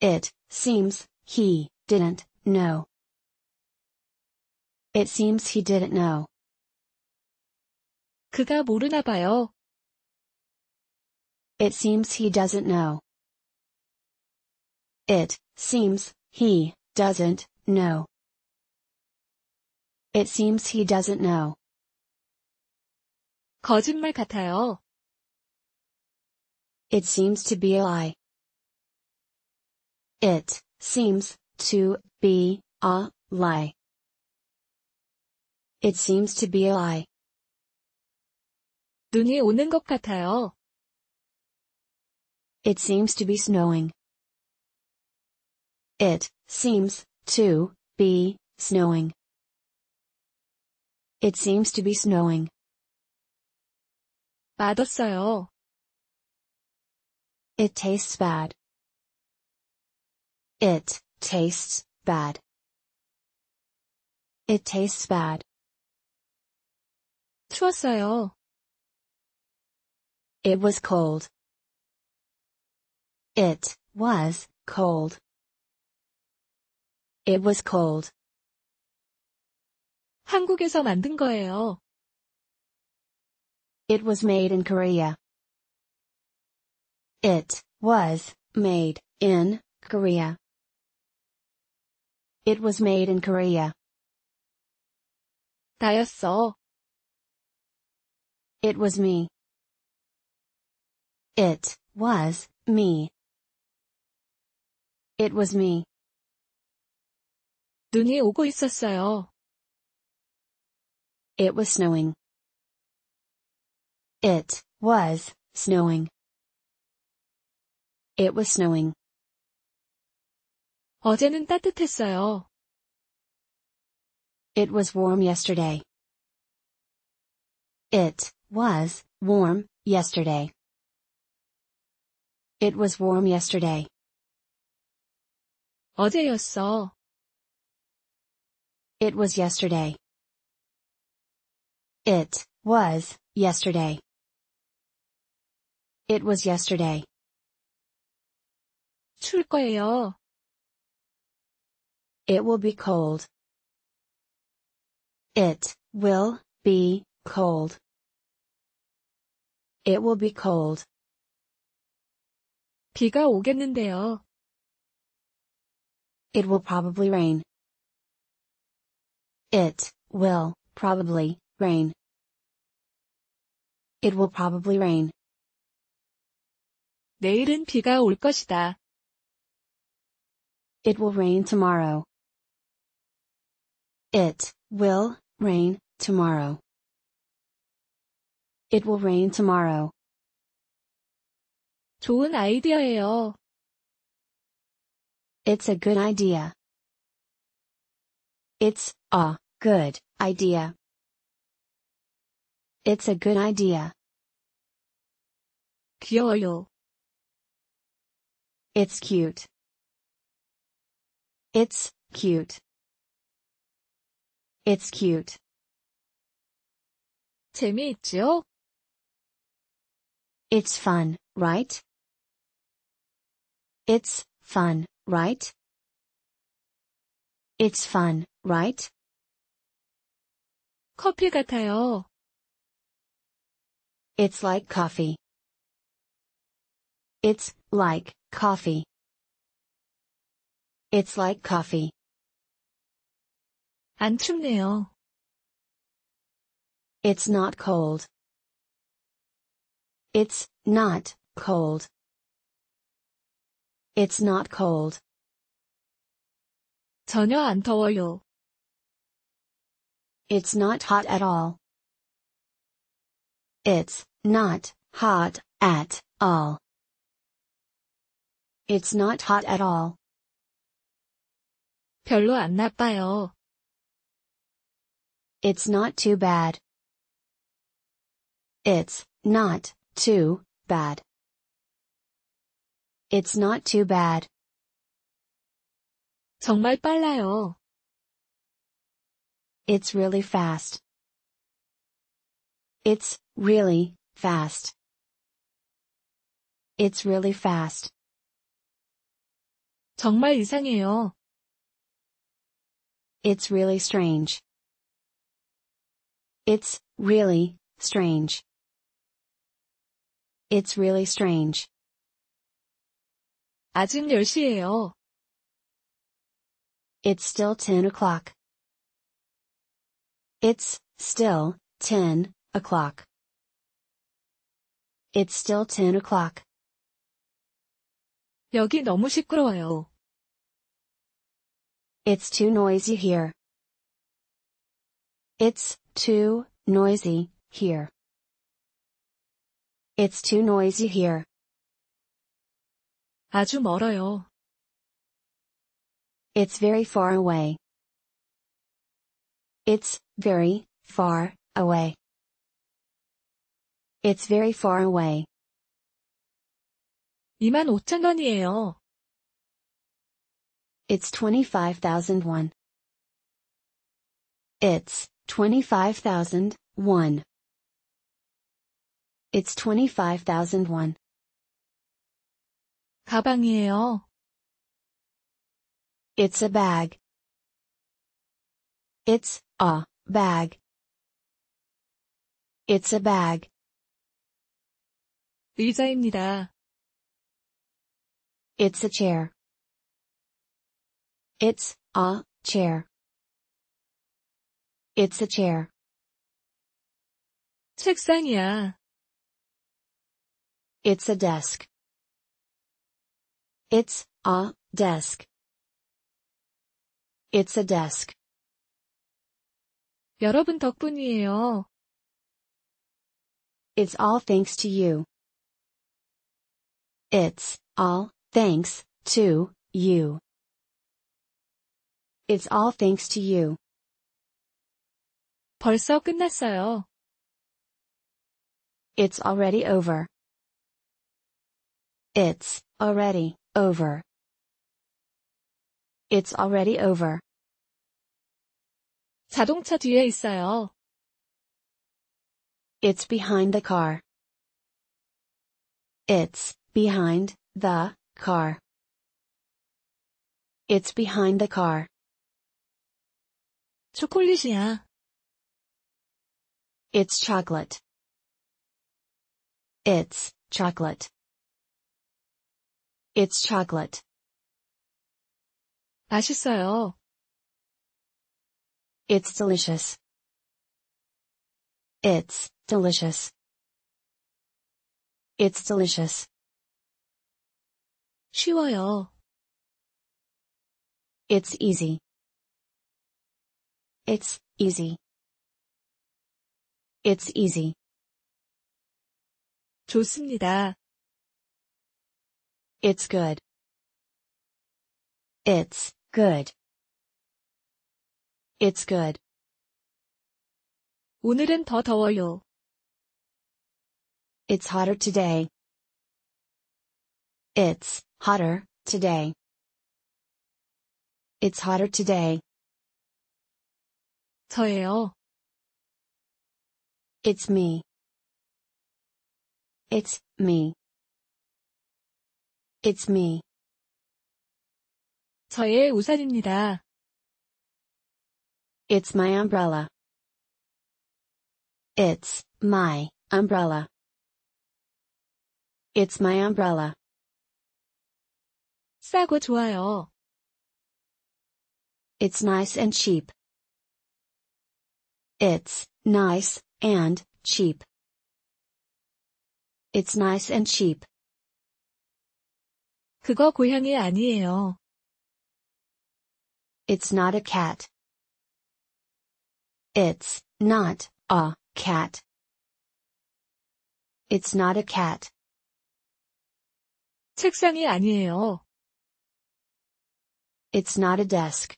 It seems he didn't know. It seems he didn't know. 그가 모르나 봐요. It seems he doesn't know. It seems he doesn't know. It seems he doesn't know. 거짓말 같아요. It seems to be a lie. It seems to be a lie. It seems to be a lie. 눈이 오는 것 같아요. It seems to be snowing. It seems to be snowing. It seems to be snowing. 맛없어요. It tastes bad. It tastes bad. It tastes bad. 추웠어요. It was cold. It was cold. It was cold. 한국에서 만든 거예요. It was made in Korea. It was made in Korea. It was made in Korea. 나였어. It was me. It was me. It was me. 눈이 오고 있었어요. It was snowing. It was snowing. It was snowing. 어제는 따뜻했어요. It was warm yesterday. It was warm yesterday. It was warm yesterday. 어제였어. It was yesterday. It was yesterday. It was yesterday. 추울 거예요. It will be cold. It will be cold. It will be cold. 비가 오겠는데요. It will probably rain. It will probably rain. It will probably rain. 내일은 비가 올 것이다. It will rain tomorrow. It will rain tomorrow. It will rain tomorrow. 좋은 아이디어예요. It's a good idea. It's a good idea. It's a good idea. 귀여워요. It's cute. It's cute. It's cute. 재미있지요? It's fun, right? It's fun, right? It's fun, right? 커피 같아요. It's like coffee. It's like coffee. It's like coffee. 안 춥네요. It's not cold. It's not cold. It's not cold. 전혀 안 더워요. It's not hot at all. It's not hot at all. It's not hot at all. 별로 안 나빠요. It's not too bad. It's not too bad. It's not too bad. 정말 빨라요. It's really fast. It's really fast. It's really fast. 정말 이상해요. It's really strange. It's really strange. It's really strange. 아직 10시예요. It's still 10 o'clock. It's still 10 o'clock. It's still 10 o'clock. 여기 너무 시끄러워요. It's too noisy here. It's too noisy here. It's too noisy here. 아주 멀어요. It's very far away. It's very far away. It's very far away. It's 25,001. It's 25,001. It's 25,001. 가방이에요. It's a bag. It's a bag. It's a bag. 의자입니다. It's a chair. It's a chair. It's a chair. 책상이야. It's a desk. It's a desk. It's a desk. 여러분 덕분이에요. It's all thanks to you. It's all thanks to you. It's all thanks to you. 벌써 끝났어요. It's already over. It's already over. It's already over. 자동차 뒤에 있어요. It's behind the car. It's behind the car. It's behind the car. 초콜릿이야. It's chocolate. It's chocolate. It's chocolate. 맛있어요. It's delicious. It's delicious. It's delicious. 쉬워요. It's easy. It's easy. It's easy. 좋습니다. It's good. It's good. It's good. 오늘은 더 더워요. It's hotter today. It's hotter today. It's hotter today. 저예요. It's me. It's me. It's me. 저의 우산입니다. It's my umbrella. It's my umbrella. It's my umbrella. 싸고 좋아요. It's nice and cheap. It's nice and cheap. It's nice and cheap. 그거 고양이 아니에요. It's not a cat. It's not a cat. It's not a cat. 책상이 아니에요. It's not a desk.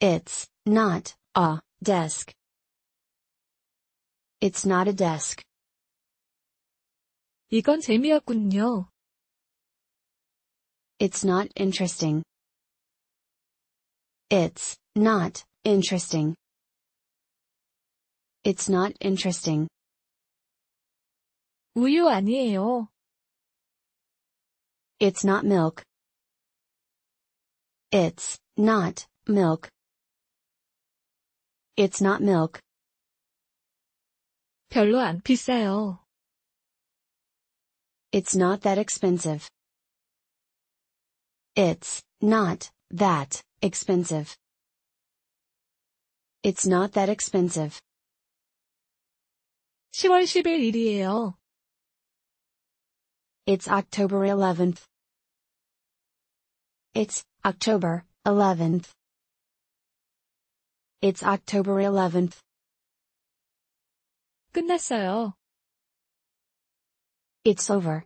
It's not a desk. It's not a desk. 이건 재미였군요. It's not interesting. It's not interesting. It's not interesting. 우유 아니에요. It's not milk. It's not milk. It's not milk. 별로 안 비싸요. It's not that expensive. It's not that expensive. It's not that expensive. 10월 It's October 11th. It's October 11th. It's October 11th. 끝났어요. It's over.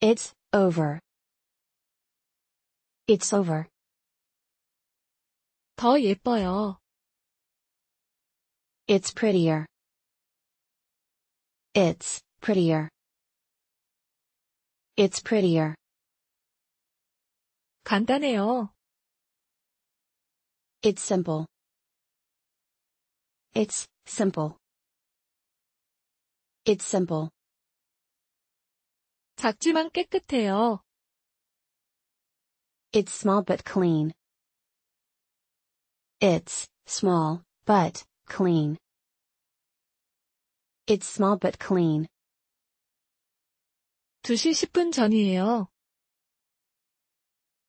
It's over. It's over. 더 예뻐요. It's prettier. It's prettier. It's prettier. 간단해요. It's simple. It's simple. It's simple. 작지만 깨끗해요. It's small but clean. It's small but clean. It's small but clean. 2시 10분 전이에요.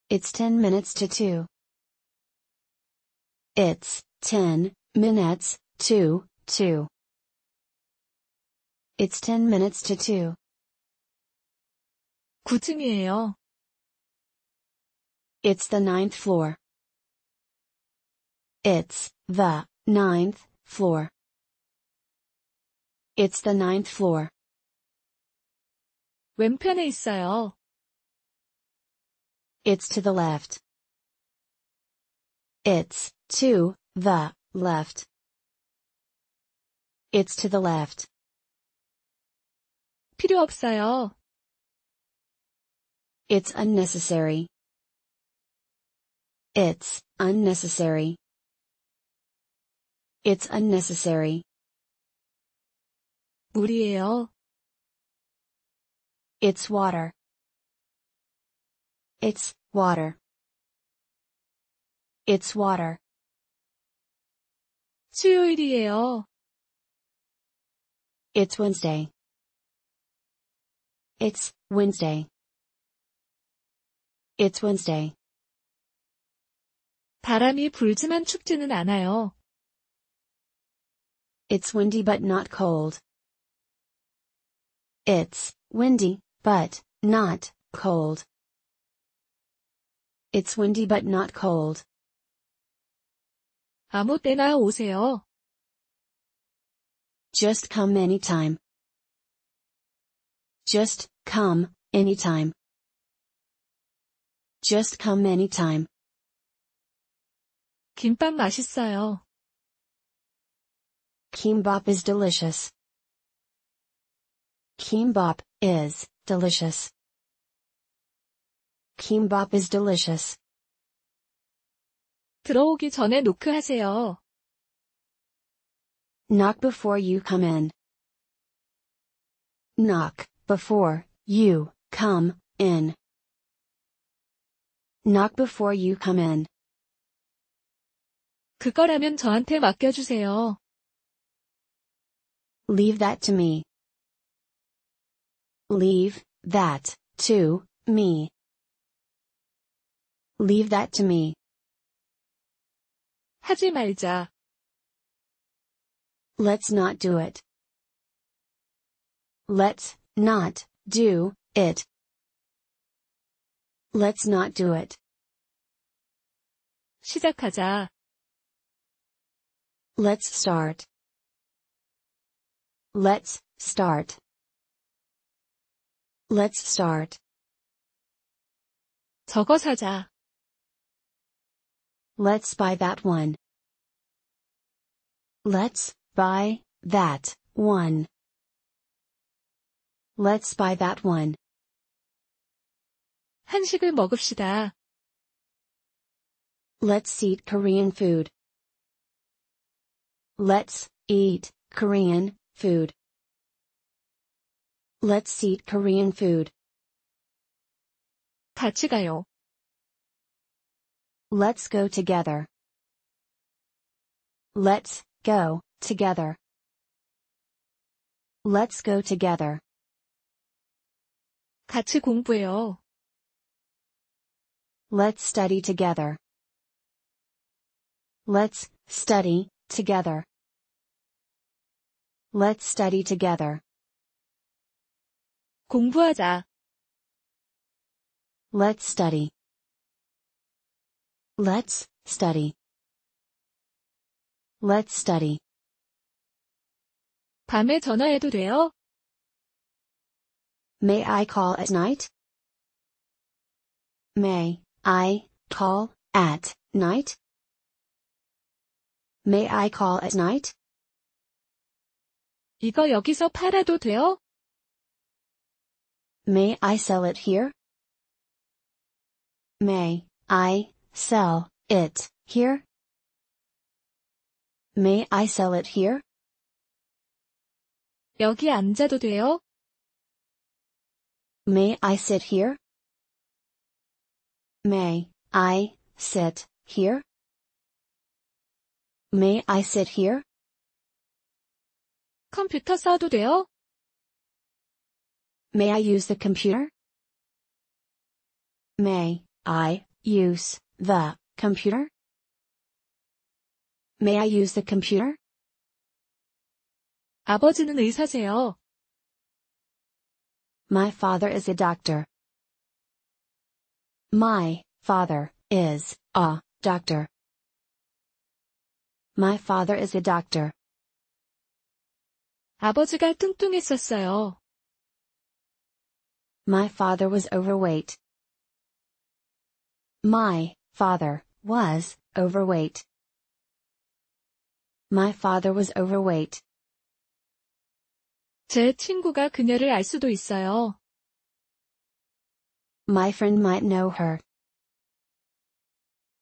It's 10 minutes to 2. It's 10 minutes to 2. It's 10 minutes to 2. 9층이에요. It's the ninth floor. It's the ninth floor. It's the ninth floor. 왼편에 있어요. It's to the left. It's to the left. It's to the left. 필요 없어요. It's unnecessary. It's unnecessary. It's unnecessary. 물이에요. It's water. It's water. It's water. 수요일이에요. It's Wednesday. It's Wednesday. It's Wednesday. 바람이 불지만 춥지는 않아요. It's windy but not cold. It's windy but not cold. It's windy but not cold. 아무 때나 오세요. Just come anytime. Just come anytime. Just come anytime. 김밥 맛있어요. Kimbap is delicious. Kimbap is delicious. Kimbap is delicious. 들어오기 전에 노크하세요. Knock before you come in. Knock before you come in. Knock before you come in. 그거라면 저한테 맡겨주세요. Leave that to me. Leave that to me. Leave that to me. 하지 말자. Let's not do it. Let's not do it. Let's not do it. 시작하자. Let's start. Let's start. Let's start. 저거 사자. Let's buy that one. Let's buy that one. Let's buy that one. 한식을 먹읍시다. Let's eat Korean food. Let's eat Korean food. Let's eat Korean food. 같이 가요. Let's go together. Let's go together. Let's go together. 같이 공부해요. Let's study together. Let's study Together. Let's study together. 공부하자. Let's study. Let's study. Let's study. 밤에 전화해도 돼요? May I call at night? May I call at night? May I call at night? 이거 여기서 팔아도 돼요? May I sell it here? May I sell it here? May I sell it here? 여기 앉아도 돼요? May I sit here? May I sit here? May I sit here? 컴퓨터 써도 돼요? May I use the computer? May I use the computer? May I use the computer? 아버지는 의사세요. My father is a doctor. My father is a doctor. My father is a doctor. 아버지가 뚱뚱했었어요. My father was overweight. My father was overweight. My father was overweight. 제 친구가 그녀를 알 수도 있어요. My friend might know her.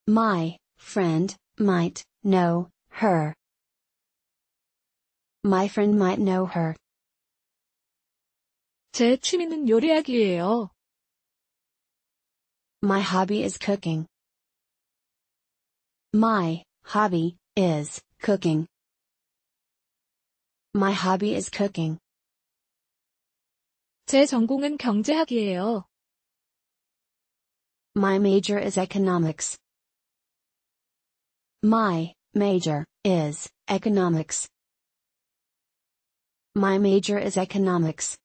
My friend might know her. My friend might know her. 제 취미는 요리하기예요. My hobby is cooking. My hobby is cooking. My hobby is cooking. 제 전공은 경제학이에요. My major is economics. My Major is economics. My major is economics.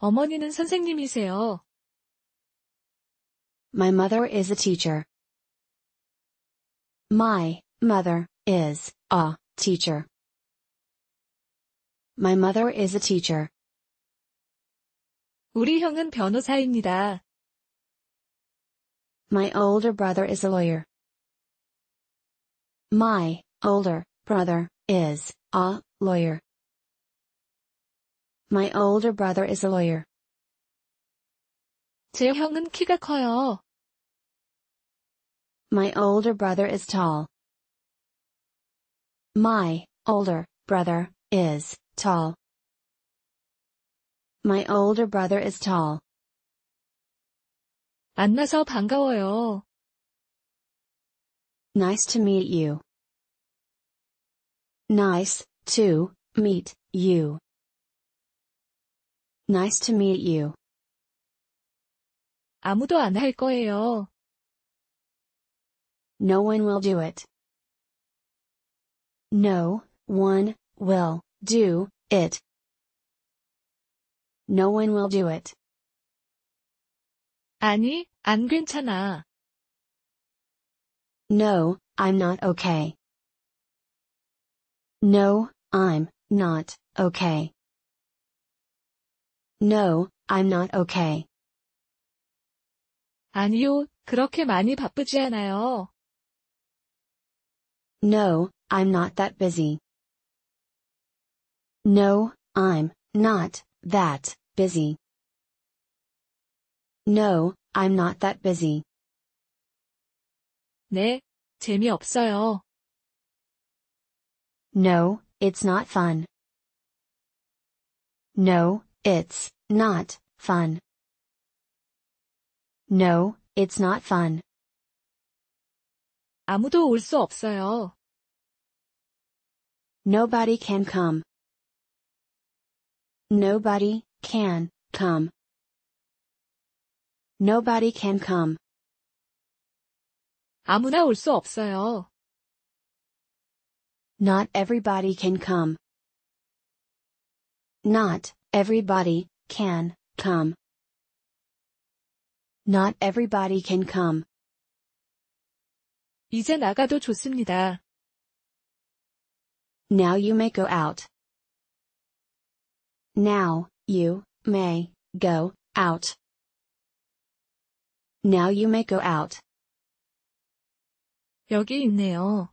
어머니는 선생님이세요. My mother is a teacher. My mother is a teacher. My mother is a teacher. 우리 형은 변호사입니다. My older brother is a lawyer. My older brother is a lawyer. My older brother is a lawyer. 제 형은 키가 커요. My older brother is tall. My older brother is tall. My older brother is tall. 만나서 반가워요. Nice to meet you. Nice to meet you. Nice to meet you. 아무도 안 할 거예요. No one will do it. No one will do it. No one will do it. 아니, 안 괜찮아. No, I'm not okay. No, I'm not okay. No, I'm not okay. 아니요, 그렇게 많이 바쁘지 않아요. No, I'm not that busy. No, I'm not that busy. No, I'm not that busy. 네, 재미없어요. No, it's not fun. No, it's not fun. No, it's not fun. 아무도 올 없어요. Nobody can come. Nobody can come. Nobody can come. 아무나 없어요. Not everybody can come. Not everybody can come. Not everybody can come. 이제 나가도 좋습니다. Now you may go out. Now you may go out. Now you may go out. 여기 있네요.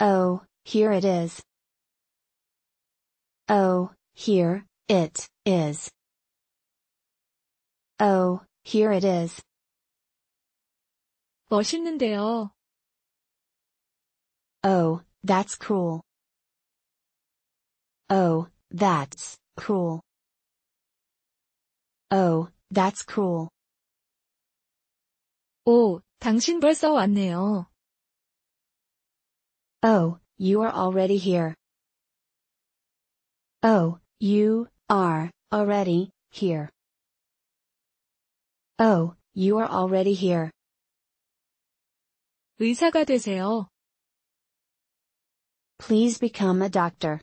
Oh, here it is. Oh, here it is. Oh, here it is. 멋있는데요. Oh, that's cool. Oh, that's cool. Oh, that's cool. Oh. 당신 벌써 왔네요. Oh, you are already here. Oh, you are already here. Oh, you are already here. 의사가 되세요. Please become a doctor.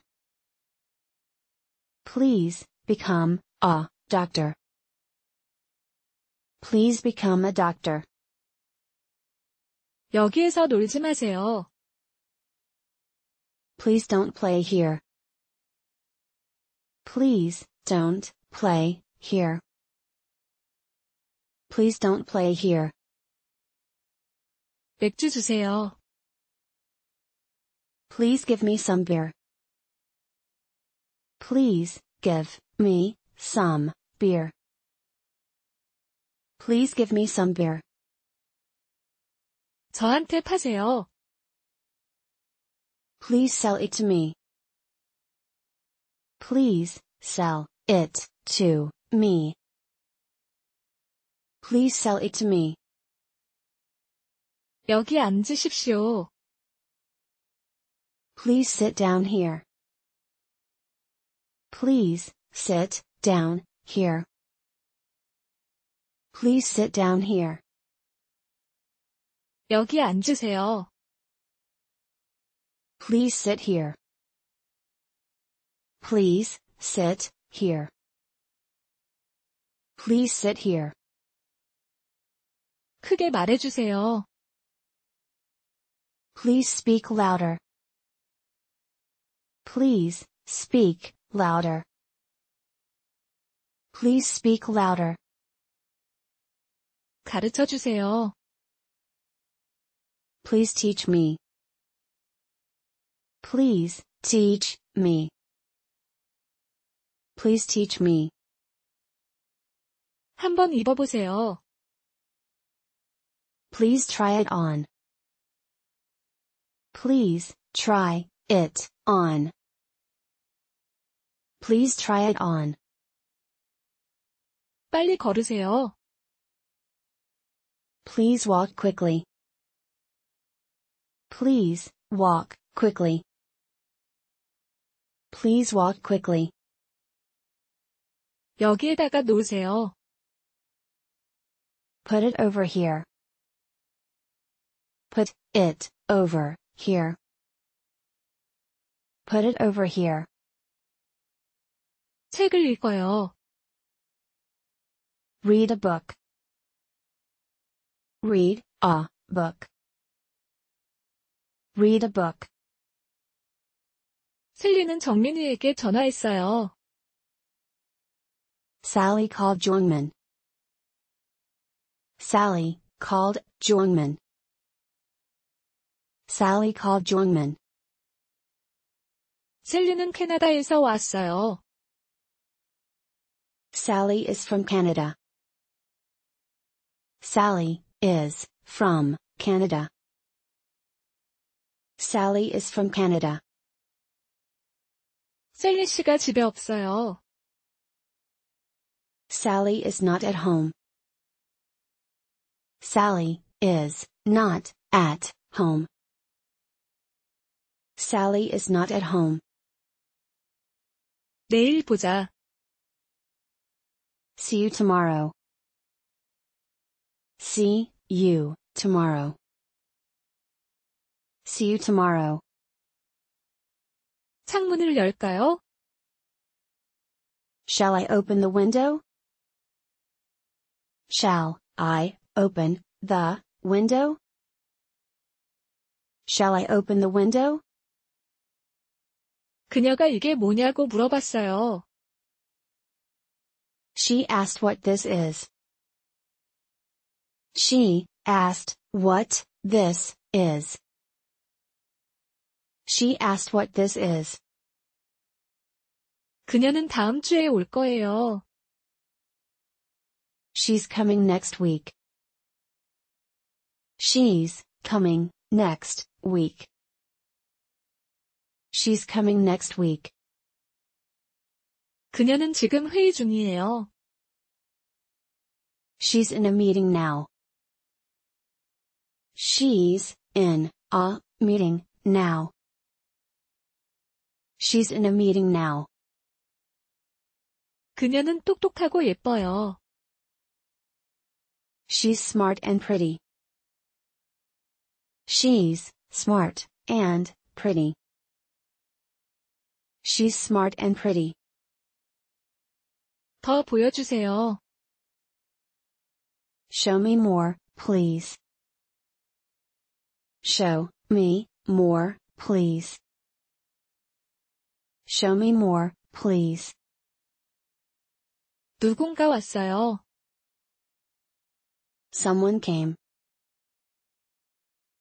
Please become a doctor. Please become a doctor. 여기에서 놀지 마세요. Please don't play here. Please don't play here. Please don't play here. 맥주 주세요. Please give me some beer. Please give me some beer. Please give me some beer. 저한테 파세요. Please sell it to me. Please sell it to me. Please sell it to me. 여기 앉으십시오. Please sit down here. Please sit down here. Please sit down here. 여기 앉으세요. Please sit here. Please sit here. Please sit here. 크게 말해주세요. Please speak louder. Please speak louder. Please speak louder. 가르쳐 주세요. Please teach me. Please, teach, me. Please teach me. 한번 입어보세요. Please try it on. Please, try, it, on. Please try it on. 빨리 걸으세요. Please walk quickly. Please, walk, quickly. Please walk quickly. 여기에다가 놓으세요. Put it over here. Put it over here. Put it over here. 책을 읽어요. Read a book. Read a book. Read a book. 셀리는 정민이에게 전화했어요. Sally called Jongmin. Sally called Jongmin. Sally called Jongmin. 셀리는 캐나다에서 왔어요. Sally is from Canada. Sally is from Canada. Sally is from Canada. Sally 씨가 집에 없어요. Sally is not at home. Sally is not at home. Sally is not at home. 내일 보자. See you tomorrow. See you tomorrow. See you tomorrow. 창문을 열까요? Shall I open the window? Shall I open the window? Shall I open the window? 그녀가 이게 뭐냐고 물어봤어요. She asked what this is. She asked what this is. She asked what this is. 그녀는 다음 주에 올 거예요. She's coming next week. She's coming next week. She's coming next week. 그녀는 지금 회의 중이에요. She's in a meeting now. She's in a meeting now. She's in a meeting now. 그녀는 똑똑하고 예뻐요. She's smart and pretty. She's smart and pretty. She's smart and pretty. 더 보여주세요. Show me more, please. Show me more, please. Show me more, please. 누군가 왔어요. Someone came.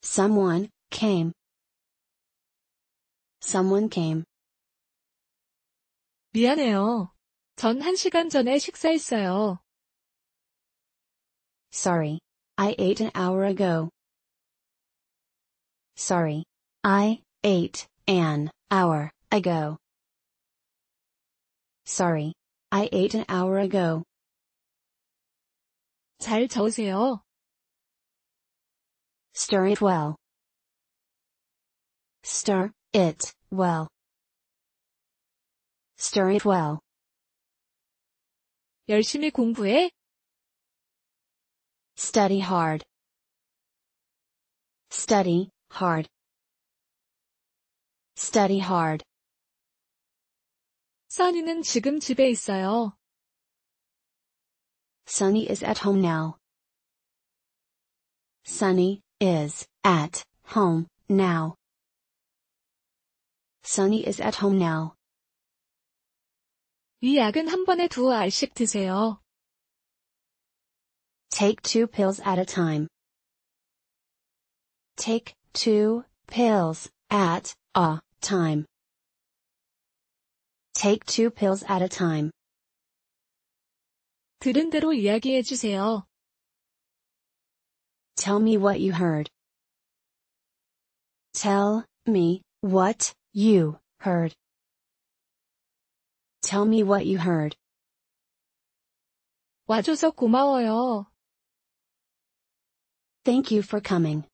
Someone came. Someone came. 미안해요. 전에 식사했어요. Sorry. I ate an hour ago. Sorry. I ate an hour ago. Sorry. I ate an hour ago. 잘 저으세요. Stir it well. Stir it well. Stir it well. 열심히 공부해. Study hard. Study hard. Study hard. 써니는 지금 집에 있어요. Sunny is at home now. Sunny is at home now. Sunny is at home now. 이 약은 한 번에 두 알씩 드세요. Take two pills at a time. Take two pills at a time. Take two pills at a time. 들은 대로 이야기해 주세요. Tell me what you heard. Tell me what you heard. Tell me what you heard. 와줘서 고마워요. Thank you for coming.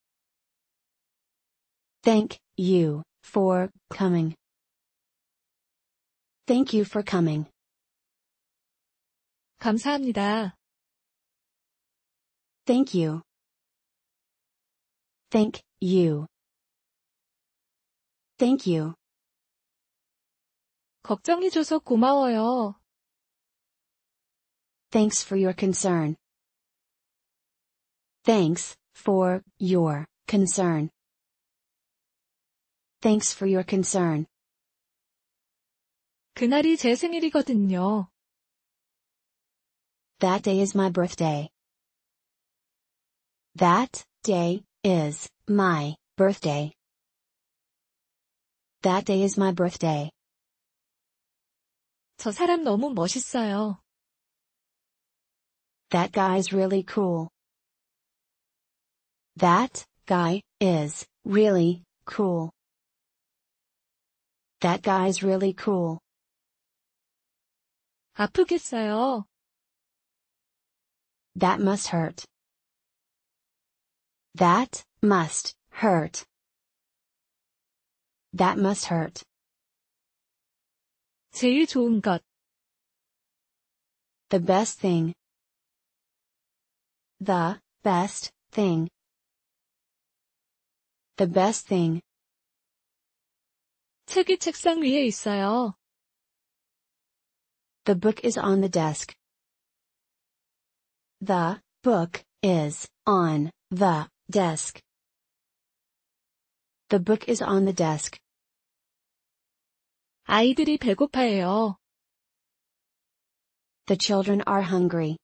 Thank you for coming. Thank you for coming. 감사합니다. Thank you. Thank you. Thank you. 걱정해줘서 고마워요. Thanks for your concern. Thanks for your concern. Thanks for your concern. 그날이 제 생일이거든요. That day is my birthday. That day is my birthday. That day is my birthday. 저 사람 너무 멋있어요. That guy is really cool. That guy is really cool. That guy is really cool. 아프겠어요. That must hurt. That must hurt. That must hurt. 제일 좋은 것. The best thing. The best thing. The best thing. 책이 책상 위에 있어요. The book is on the desk. The book is on the desk. The book is on the desk. 아이들이 배고파해요. The children are hungry.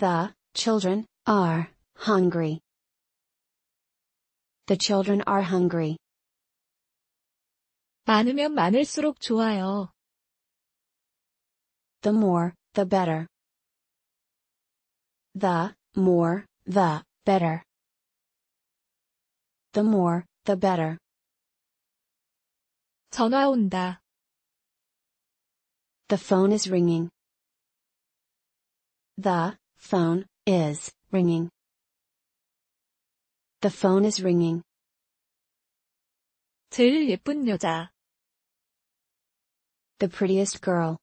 The children are hungry. The children are hungry. 많으면 많을수록 좋아요 the more, the better. The more, the better. The more, the better. 전화 온다. The phone is ringing. The phone is ringing. The phone is ringing. 제일 예쁜 여자. The prettiest girl.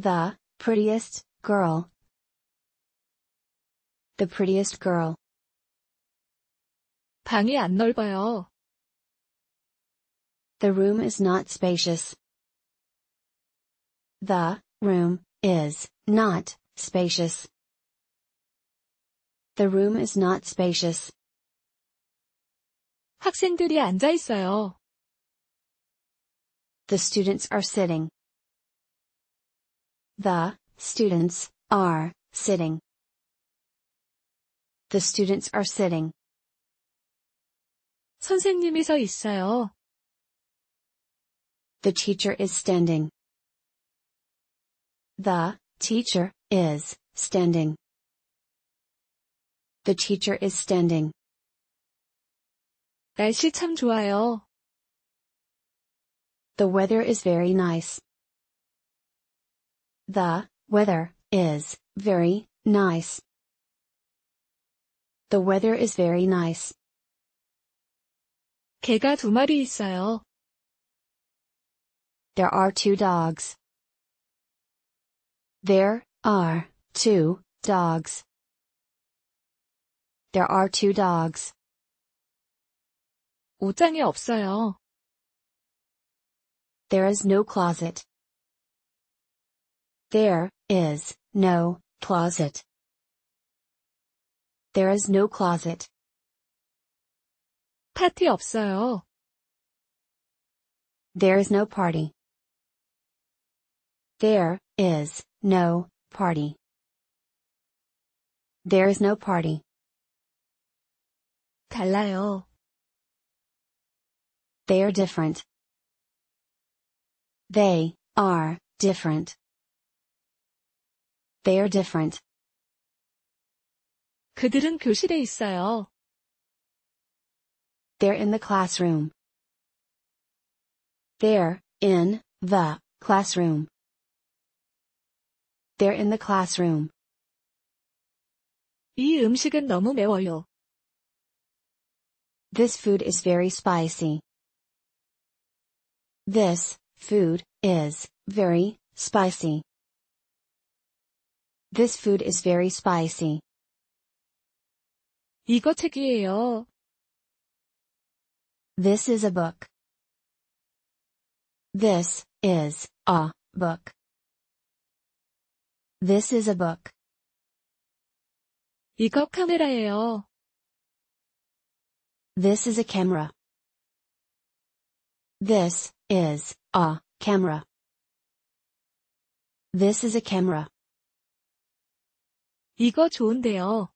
The prettiest girl. The prettiest girl. 방이 안 넓어요. The room is not spacious. The room is not spacious. The room is not spacious. 학생들이 앉아 있어요. The students are sitting. The students are sitting. The students are sitting. 선생님이 서 있어요. The teacher is standing. The teacher is standing. The teacher is standing. 날씨 참 좋아요. The weather is very nice. The weather is very nice. The weather is very nice. 개가 두 마리 있어요. There are two dogs. There are two dogs. There are two dogs. 옷장이 없어요. There is no closet. There is no closet. There is no closet. 파티 없어요. There is no party. There is no party. There is no party. 달라요. They are different. They are different. They are different. 그들은 교실에 있어요. They're in the classroom. They're in the classroom. They're in the classroom. 이 음식은 너무 매워요. This food is very spicy. This food is very spicy. This food is very spicy. 이거 책이에요. This is a book. This is a book. This is a book. 이거 카메라예요. This is a camera. This is a camera. This is a camera. 이거 좋은데요.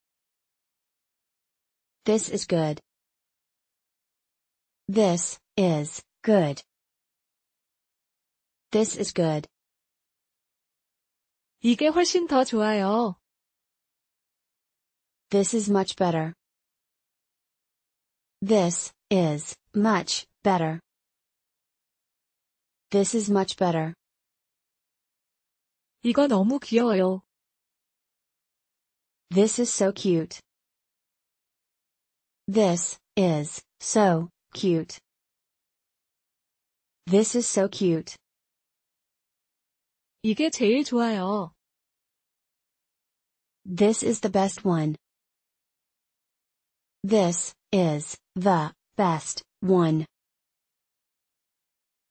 This is good. This is good. This is good. 이게 훨씬 더 좋아요. This is much better. This is much better. This is much better. 이거 너무 귀여워요. This is so cute. This is so cute. This is so cute. 이게 제일 좋아요. This is the best one. This is the best one.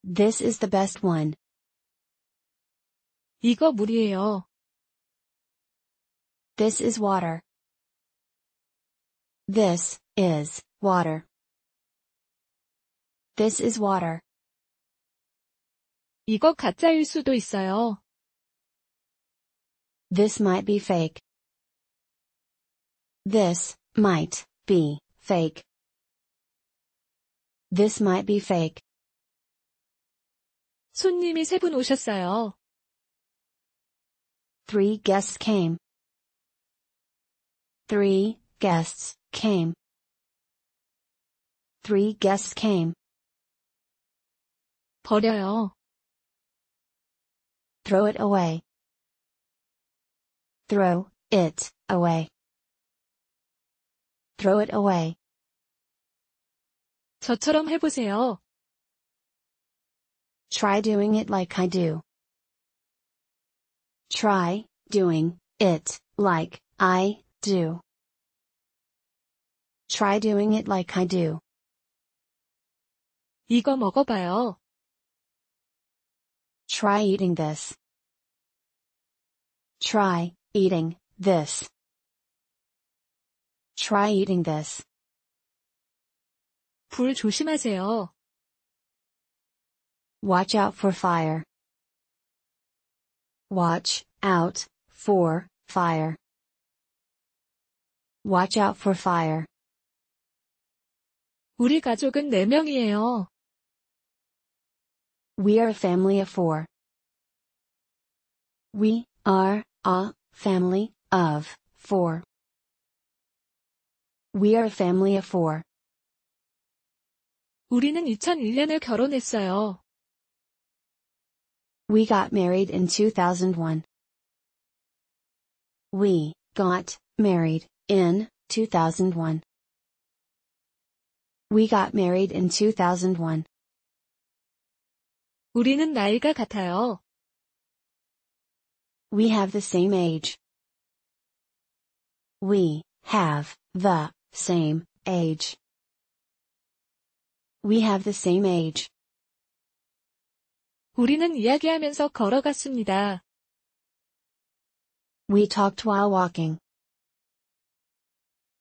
This is the best one. 이거 물이에요. This is water. This is water. This is water. 이거 가짜일 수도 있어요. This might be fake. This might be fake. This might be fake. 손님이 세 오셨어요. Three guests came. Three guests came. Three guests came. 버려요. Throw it away. Throw it away. Throw it away. 저처럼 해보세요. Try doing it like I do. Try doing it like I do. Try doing it like I do. 이거 먹어봐요. Try eating this. Try eating this. Try eating this. 불 조심하세요. Watch out for fire. Watch out for fire. Watch out for fire. 우리 가족은 We are a family of four. We are a family of four. We are a family of four. 우리는 2001년에 결혼했어요. We got married in 2001. We got married in 2001. We got married in 2001. 우리는 나이가 같아요. We have the same age. We have the same age. We have the same age. 우리는 이야기하면서 걸어갔습니다. We talked while walking.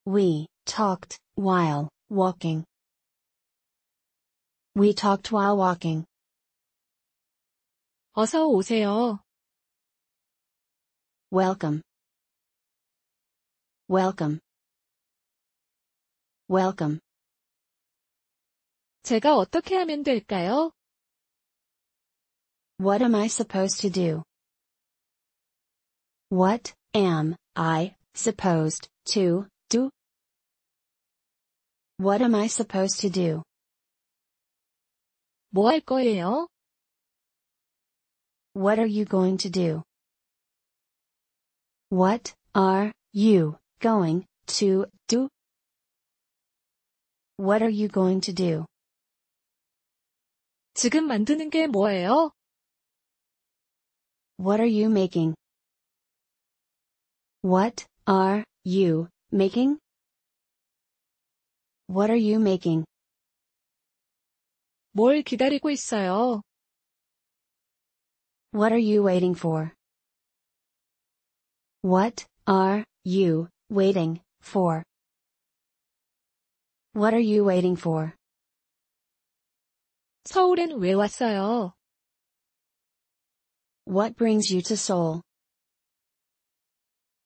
We talked while walking. We talked while walking. 어서 오세요. Welcome. Welcome. Welcome. 제가 어떻게 하면 될까요? What am I supposed to do? What am I supposed to what am I supposed to do? 뭐 거예요? What are you going to do? What are you going to do? What are you going to do? 지금 만드는 게 뭐예요? What are you making? What are you making? What are you making? 뭘 기다리고 있어요? What are you waiting for? What are you waiting for? What are you waiting for? 서울엔 왜 왔어요? What brings you to Seoul?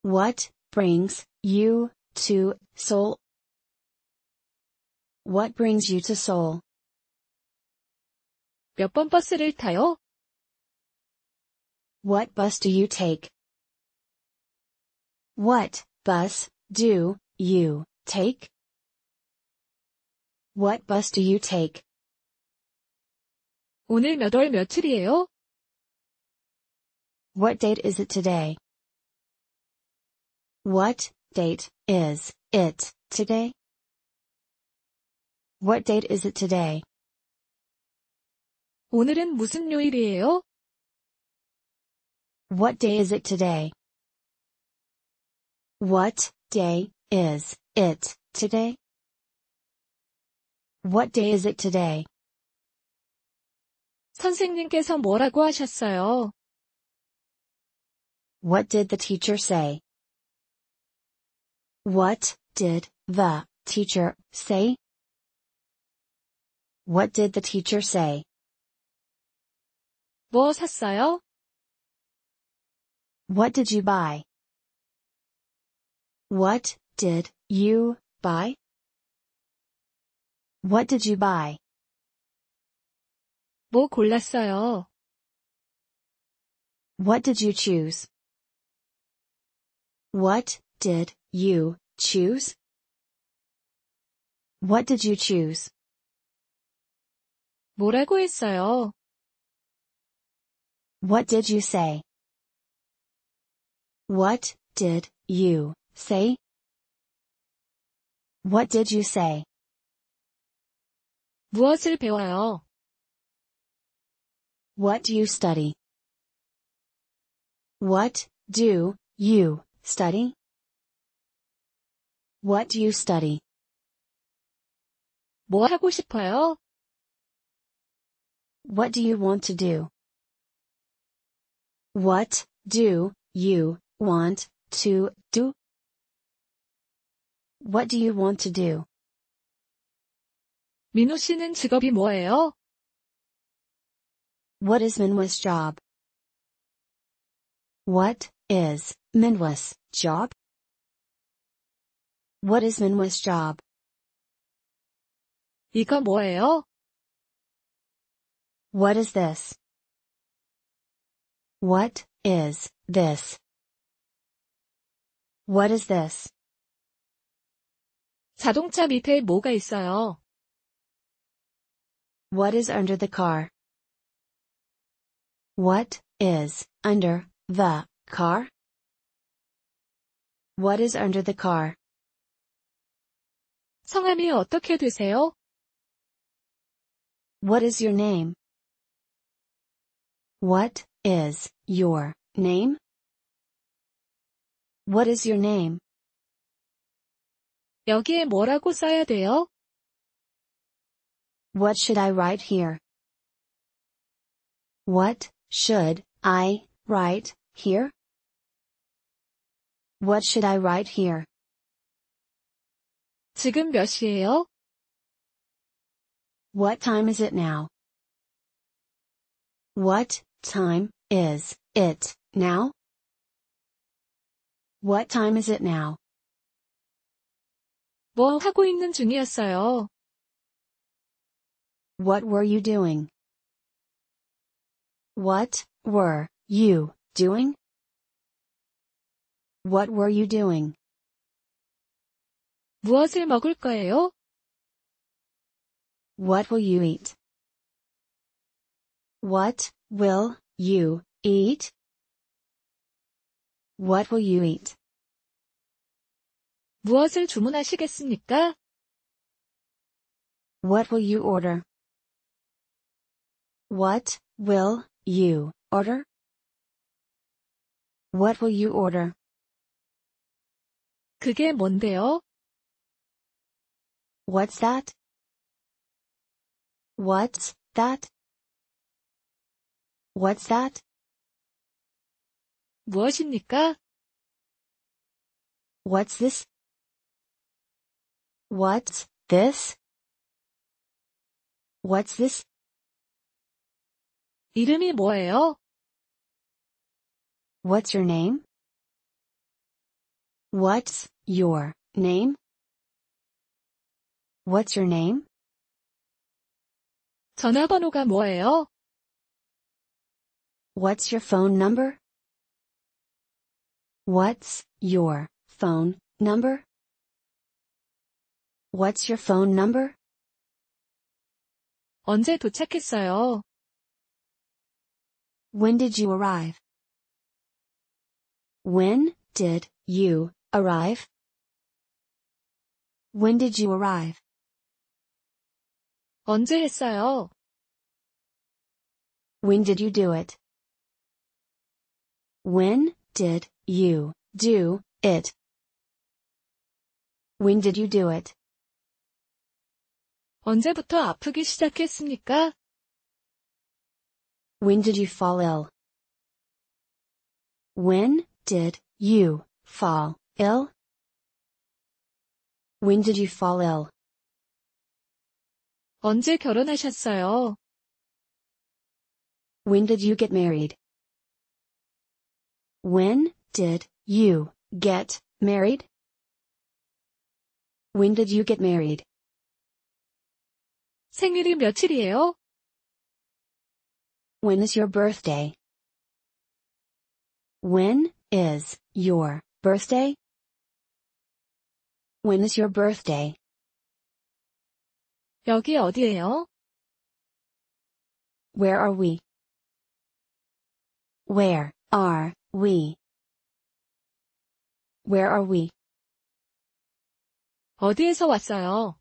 What brings you to Seoul? What brings you to Seoul? 몇 번 버스를 타요? What bus do you take? What bus do you take? What bus do you take? 오늘 몇월 월 며칠이에요? What date is it today? What date is it today? What date is it today? 오늘은 무슨 요일이에요? What day is it today? What day is it today? What day is it today? 선생님께서 뭐라고 하셨어요? What did the teacher say? What did the teacher say? What did the teacher say? 뭐 샀어요? What did you buy? What did you buy? What did you buy? 뭐 골랐어요? What did you choose? What did you choose? What did you choose? 뭐라고 했어요? What did you say? What did you say? What did you say? 무엇을 배워요? What do you study? What do you study? What do you study? 뭐 하고 싶어요? What do you want to do? What do you want to do? What do you want to do? 민호 씨는 직업이 뭐예요? What is Minwa's job? What is Minwa's job? What is Minwa's job? 이거 뭐예요? What is this? What is this? What is this? 자동차 밑에 뭐가 있어요? What is under the car? What is under the car? What is under the car? 성함이 어떻게 되세요? What is your name? What is your name? What is your name? 여기에 뭐라고 써야 돼요? What should I write here? What should I write here? What should I write here? 지금 몇 시예요? What time is it now? What time is it now? What time is it now? 뭐 하고 있는 중이었어요. What were you doing? What were you doing? What were you doing? 무엇을 먹을 거예요? What will you eat? What Will you eat? What will you eat? 무엇을 주문하시겠습니까? What will you order? What will you order? What will you order? 그게 뭔데요? What's that? What's that? What's that? 무엇입니까? What's this? What's this? What's this? 이름이 뭐예요? What's your name? What's your name? What's your name? 전화번호가 뭐예요? What's your phone number? What's your phone number? What's your phone number? 언제 도착했어요? When did you arrive? When did you arrive? When did you arrive? 언제 했어요? When did you do it? When did you do it? When did you do it? 언제부터 아프기 시작했습니까? When did you fall ill? When did you fall ill? When did you fall ill? 언제 결혼하셨어요? When did you get married? When did you get married? When did you get married? 생일이 며칠이에요? When is your birthday? When is your birthday? When is your birthday? 여기 어디예요? Where are we? Where are we. Where are we? 어디에서 왔어요?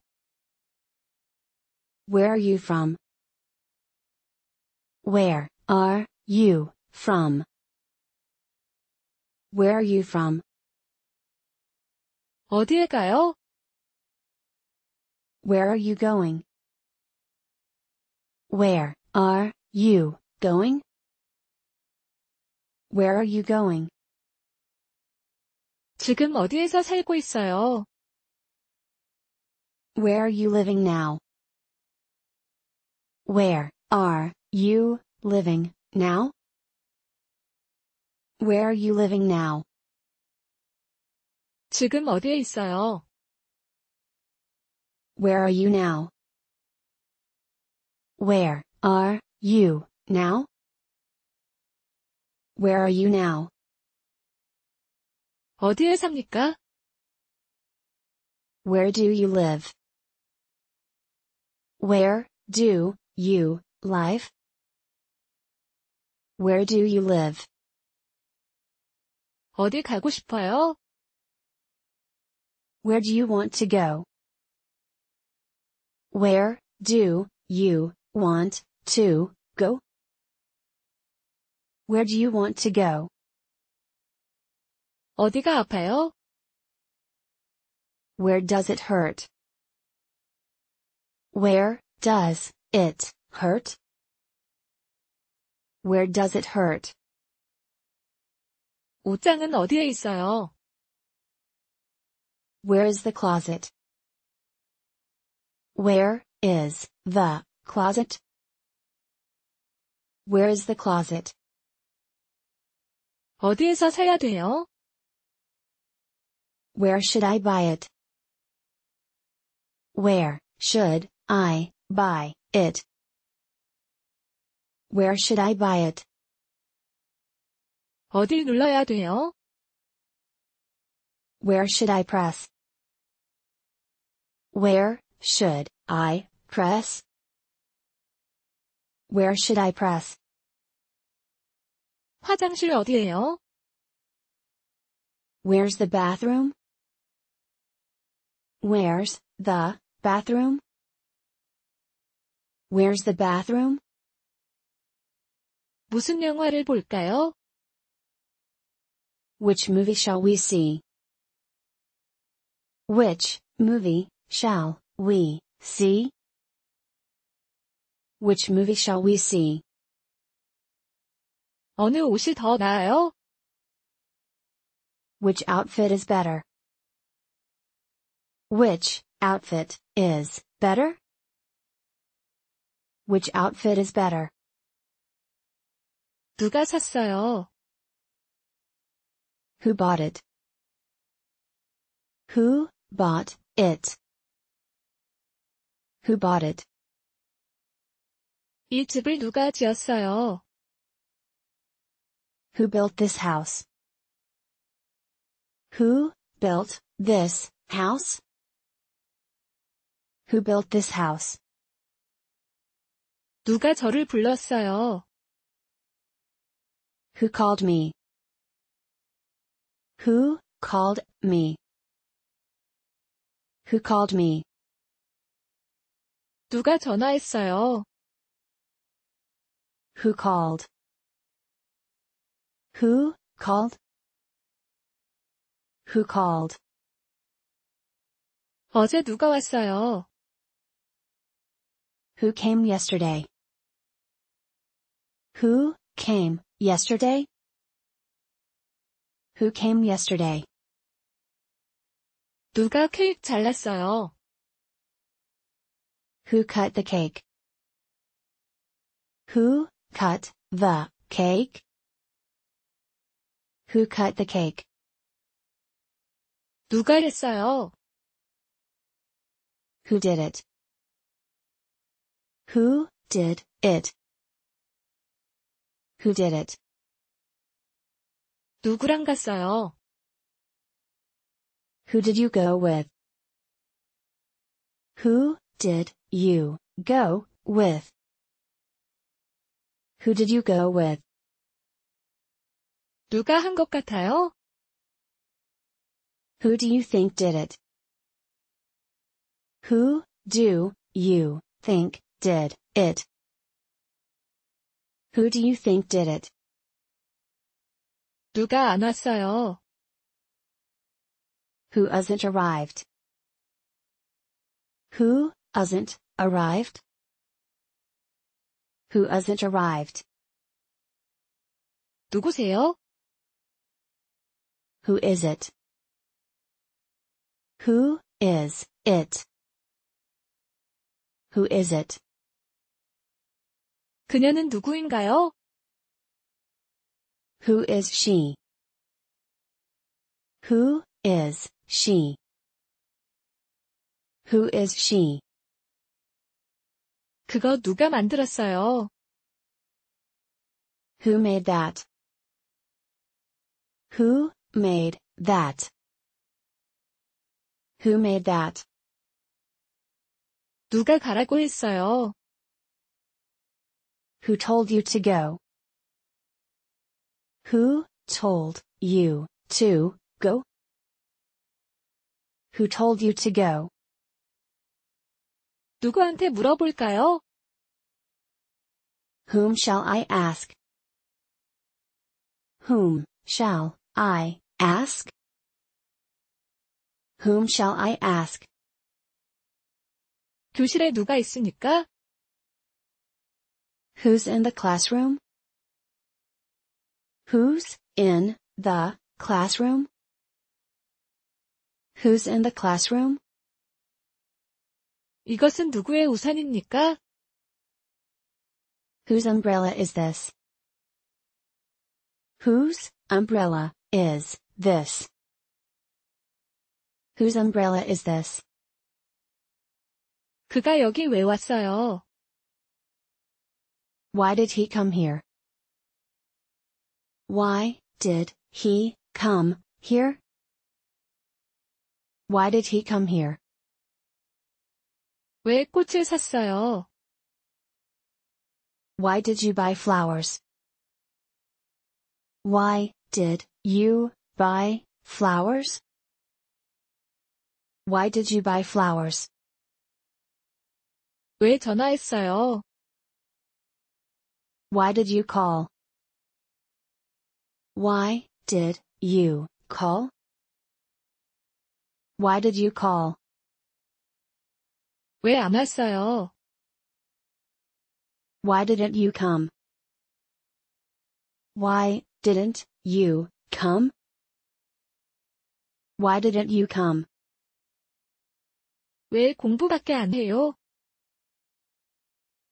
Where are you from? Where are you from? Where are you from? 어디에 가요? Where are you going? Where are you going? Where are you going? 지금 어디에서 살고 있어요? Where are you living now? Where are you living now? Where are you living now? 지금 어디에 있어요? Where are you now? Where are you now? Where are you now? 어디에 삽니까? Where do you live? Where do you live? Where do you live? 어디 가고 싶어요? Where do you want to go? Where do you want to go? Where do you want to go? 어디가 아파요? Where does it hurt? Where does it hurt? Where does it hurt? 옷장은 어디에 있어요? Where is the closet? Where is the closet? Where is the closet? 어디에서 사야 돼요? Where should I buy it? Where should I buy it? Where should I buy it? 눌러야 돼요? Where should I press? Where should I press? Where should I press? 화장실 어디예요? Where's the bathroom? Where's the bathroom? Where's the bathroom? 무슨 영화를 볼까요? Which movie shall we see? Which movie shall we see? Which movie shall we see? 어느 옷이 더 나아요? Which outfit is better? Which outfit is better? Which outfit is better? 누가 샀어요? Who bought it? Who bought it? Who bought it? 이 집을 누가 지었어요? Who built this house? Who built this house? Who built this house? 누가 저를 불렀어요? Who called me? Who called me? Who called me? 누가 전화했어요? Who called? Who, called? Who called? 어제 누가 왔어요? Who came yesterday? Who came yesterday? Who came yesterday? 누가 케이크 잘랐어요? Who cut the cake? Who cut the cake? Who cut the cake? 누가 했어요? Who did it? Who did it? Who did it? 누구랑 갔어요? Who did you go with? Who did you go with? Who did you go with? 누가 같아요? Who do you think did it? Who do you think did it? Who do you think did it? 누가 안 왔어요? Who hasn't arrived? Who hasn't arrived? Who hasn't arrived? 누구세요? Who is it? Who is it? Who is it? 그녀는 누구인가요? Who is she? Who is she? Who is she? 그거 누가 만들었어요? Who made that? Who Made, that. Who made that? 누가 가라고 했어요? Who told you to go? Who told you to go? Who told you to go? 누구한테 물어볼까요? Whom shall I ask? Whom shall I Ask? Whom shall I ask? 교실에 누가 있습니까? Who's in the classroom? Who's in the classroom? Who's in the classroom? 이것은 누구의 우산입니까? Whose umbrella is this? Whose umbrella is this. Whose umbrella is this? 그가 여기 왜 왔어요? Why did he come here? Why did he come here? Why did he come here? 왜 꽃을 샀어요? Why did you buy flowers? Why did you Buy flowers? Why did you buy flowers? 왜 전화했어요? Why did you call? Why did you call? Why did you call? 왜 왔어요? Why didn't you come? Why didn't you come? Why didn't you come? 왜 공부밖에 안 해요?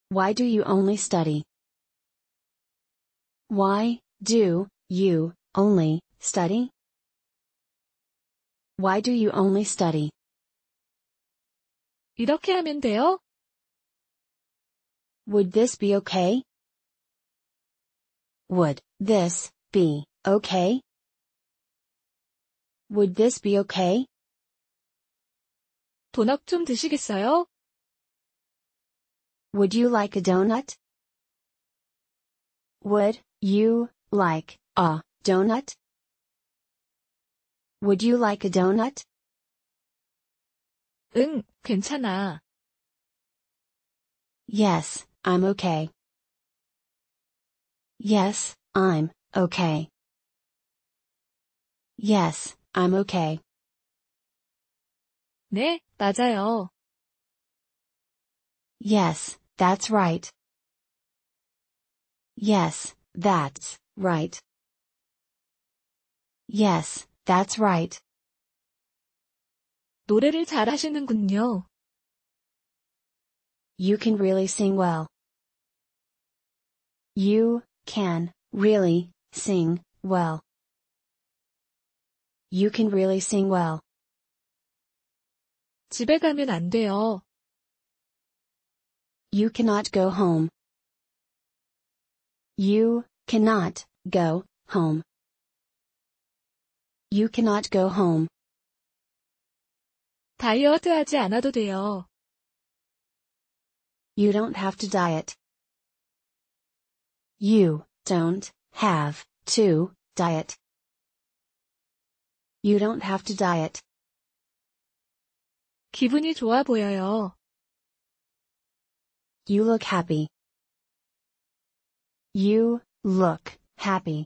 Why do you only study? Why do you only study? Why do you only study? 이렇게 하면 돼요? Would this be okay? Would this be okay? Would this be okay? 도넛 좀 드시겠어요? Would you like a donut? Would you like a donut? Would you like a donut? 응, 괜찮아. Yes, I'm okay. Yes, I'm okay. Yes, I'm okay. 네, 맞아요. Yes, that's right. Yes, that's right. Yes, that's right. 노래를 잘하시는군요. You can really sing well. You can really sing well. You can really sing well. 집에 가면 안 돼요. You cannot go home. You cannot go home. You cannot go home. 다이어트 하지 않아도 돼요. You don't have to diet. You don't have to diet. You don't have to diet. 기분이 좋아 보여요. You look happy. You look happy.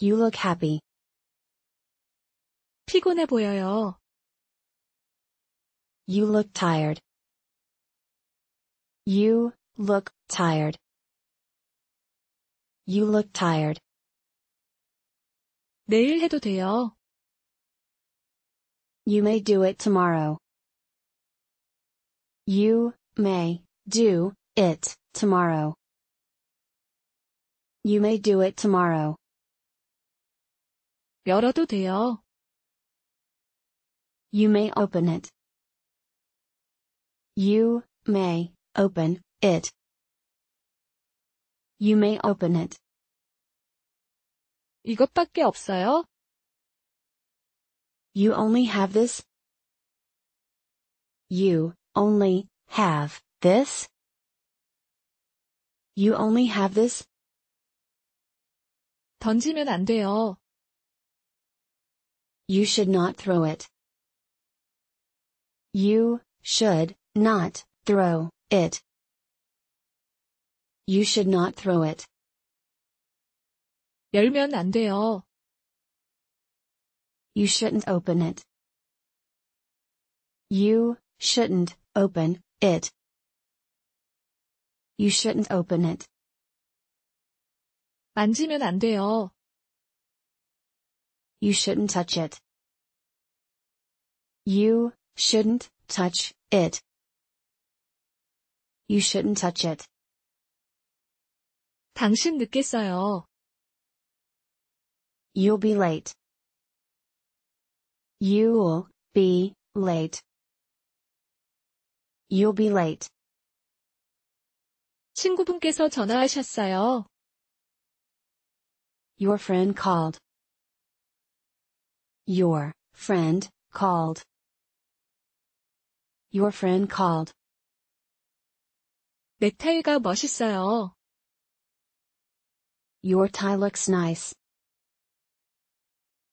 You look happy. 피곤해 보여요. You look tired. You look tired. You look tired. 내일 해도 돼요. You may do it tomorrow. You may do it tomorrow. You may do it tomorrow. 열어도 돼요. You may open it. You may open it. You may open it. 이것밖에 없어요? You only have this? You only have this? You only have this? 던지면 안 돼요. You should not throw it. You should not throw it. You should not throw it. 열면 안 돼요. You shouldn't open it. You shouldn't open it. You shouldn't open it. 만지면 안 돼요. You shouldn't touch it. You shouldn't touch it. You shouldn't touch it. 당신 늦겠어요. You'll be late. You'll be late. You'll be late. 친구분께서 전화하셨어요. Your friend called. Your friend called. Your friend called. 넥타이가 멋있어요. Your tie looks nice.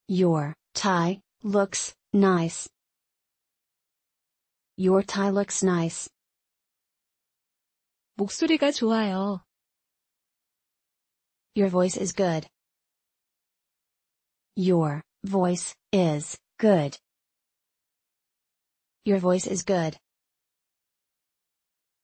Your tie looks nice. Your tie looks nice. 목소리가 좋아요. Your voice is good. Your voice is good. Your voice is good.